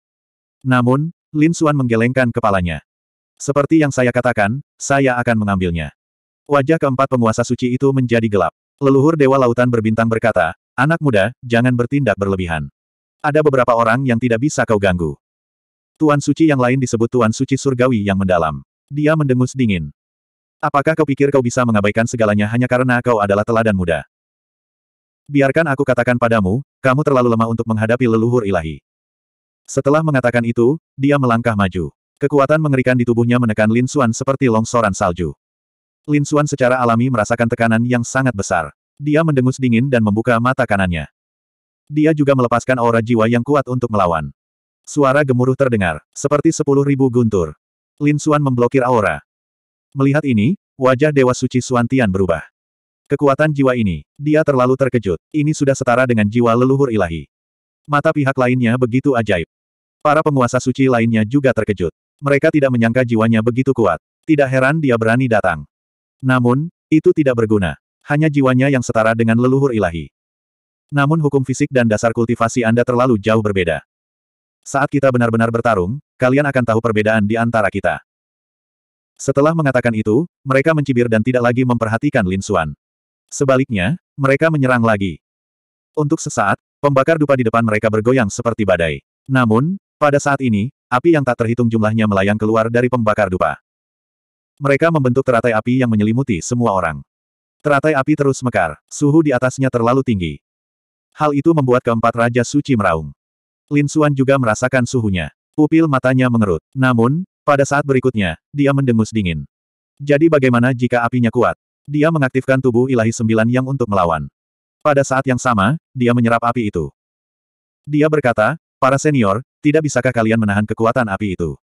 S1: Namun, Lin Xuan menggelengkan kepalanya. Seperti yang saya katakan, saya akan mengambilnya. Wajah keempat penguasa suci itu menjadi gelap. Leluhur Dewa Lautan berbintang berkata, Anak muda, jangan bertindak berlebihan. Ada beberapa orang yang tidak bisa kau ganggu. Tuan suci yang lain disebut tuan suci surgawi yang mendalam. Dia mendengus dingin. Apakah kau pikir kau bisa mengabaikan segalanya hanya karena kau adalah teladan muda? Biarkan aku katakan padamu, kamu terlalu lemah untuk menghadapi leluhur ilahi. Setelah mengatakan itu, dia melangkah maju. Kekuatan mengerikan di tubuhnya menekan Lin Xuan seperti longsoran salju. Lin Xuan secara alami merasakan tekanan yang sangat besar. Dia mendengus dingin dan membuka mata kanannya. Dia juga melepaskan aura jiwa yang kuat untuk melawan. Suara gemuruh terdengar, seperti sepuluh ribu guntur. Lin Xuan memblokir aura. Melihat ini, wajah Dewa Suci Xuan Tian berubah. Kekuatan jiwa ini, dia terlalu terkejut, ini sudah setara dengan jiwa leluhur ilahi. Mata pihak lainnya begitu ajaib. Para penguasa suci lainnya juga terkejut. Mereka tidak menyangka jiwanya begitu kuat. Tidak heran dia berani datang. Namun, itu tidak berguna. Hanya jiwanya yang setara dengan leluhur ilahi. Namun hukum fisik dan dasar kultivasi Anda terlalu jauh berbeda. Saat kita benar-benar bertarung, kalian akan tahu perbedaan di antara kita. Setelah mengatakan itu, mereka mencibir dan tidak lagi memperhatikan Lin Xuan. Sebaliknya, mereka menyerang lagi. Untuk sesaat, pembakar dupa di depan mereka bergoyang seperti badai. Namun, pada saat ini, api yang tak terhitung jumlahnya melayang keluar dari pembakar dupa. Mereka membentuk teratai api yang menyelimuti semua orang. Teratai api terus mekar, suhu di atasnya terlalu tinggi. Hal itu membuat keempat Raja Suci meraung. Lin Suan juga merasakan suhunya. Pupil matanya mengerut. Namun, pada saat berikutnya, dia mendengus dingin. Jadi bagaimana jika apinya kuat? Dia mengaktifkan tubuh ilahi sembilan yang untuk melawan. Pada saat yang sama, dia menyerap api itu. Dia berkata, para senior, tidak bisakah kalian menahan kekuatan api itu?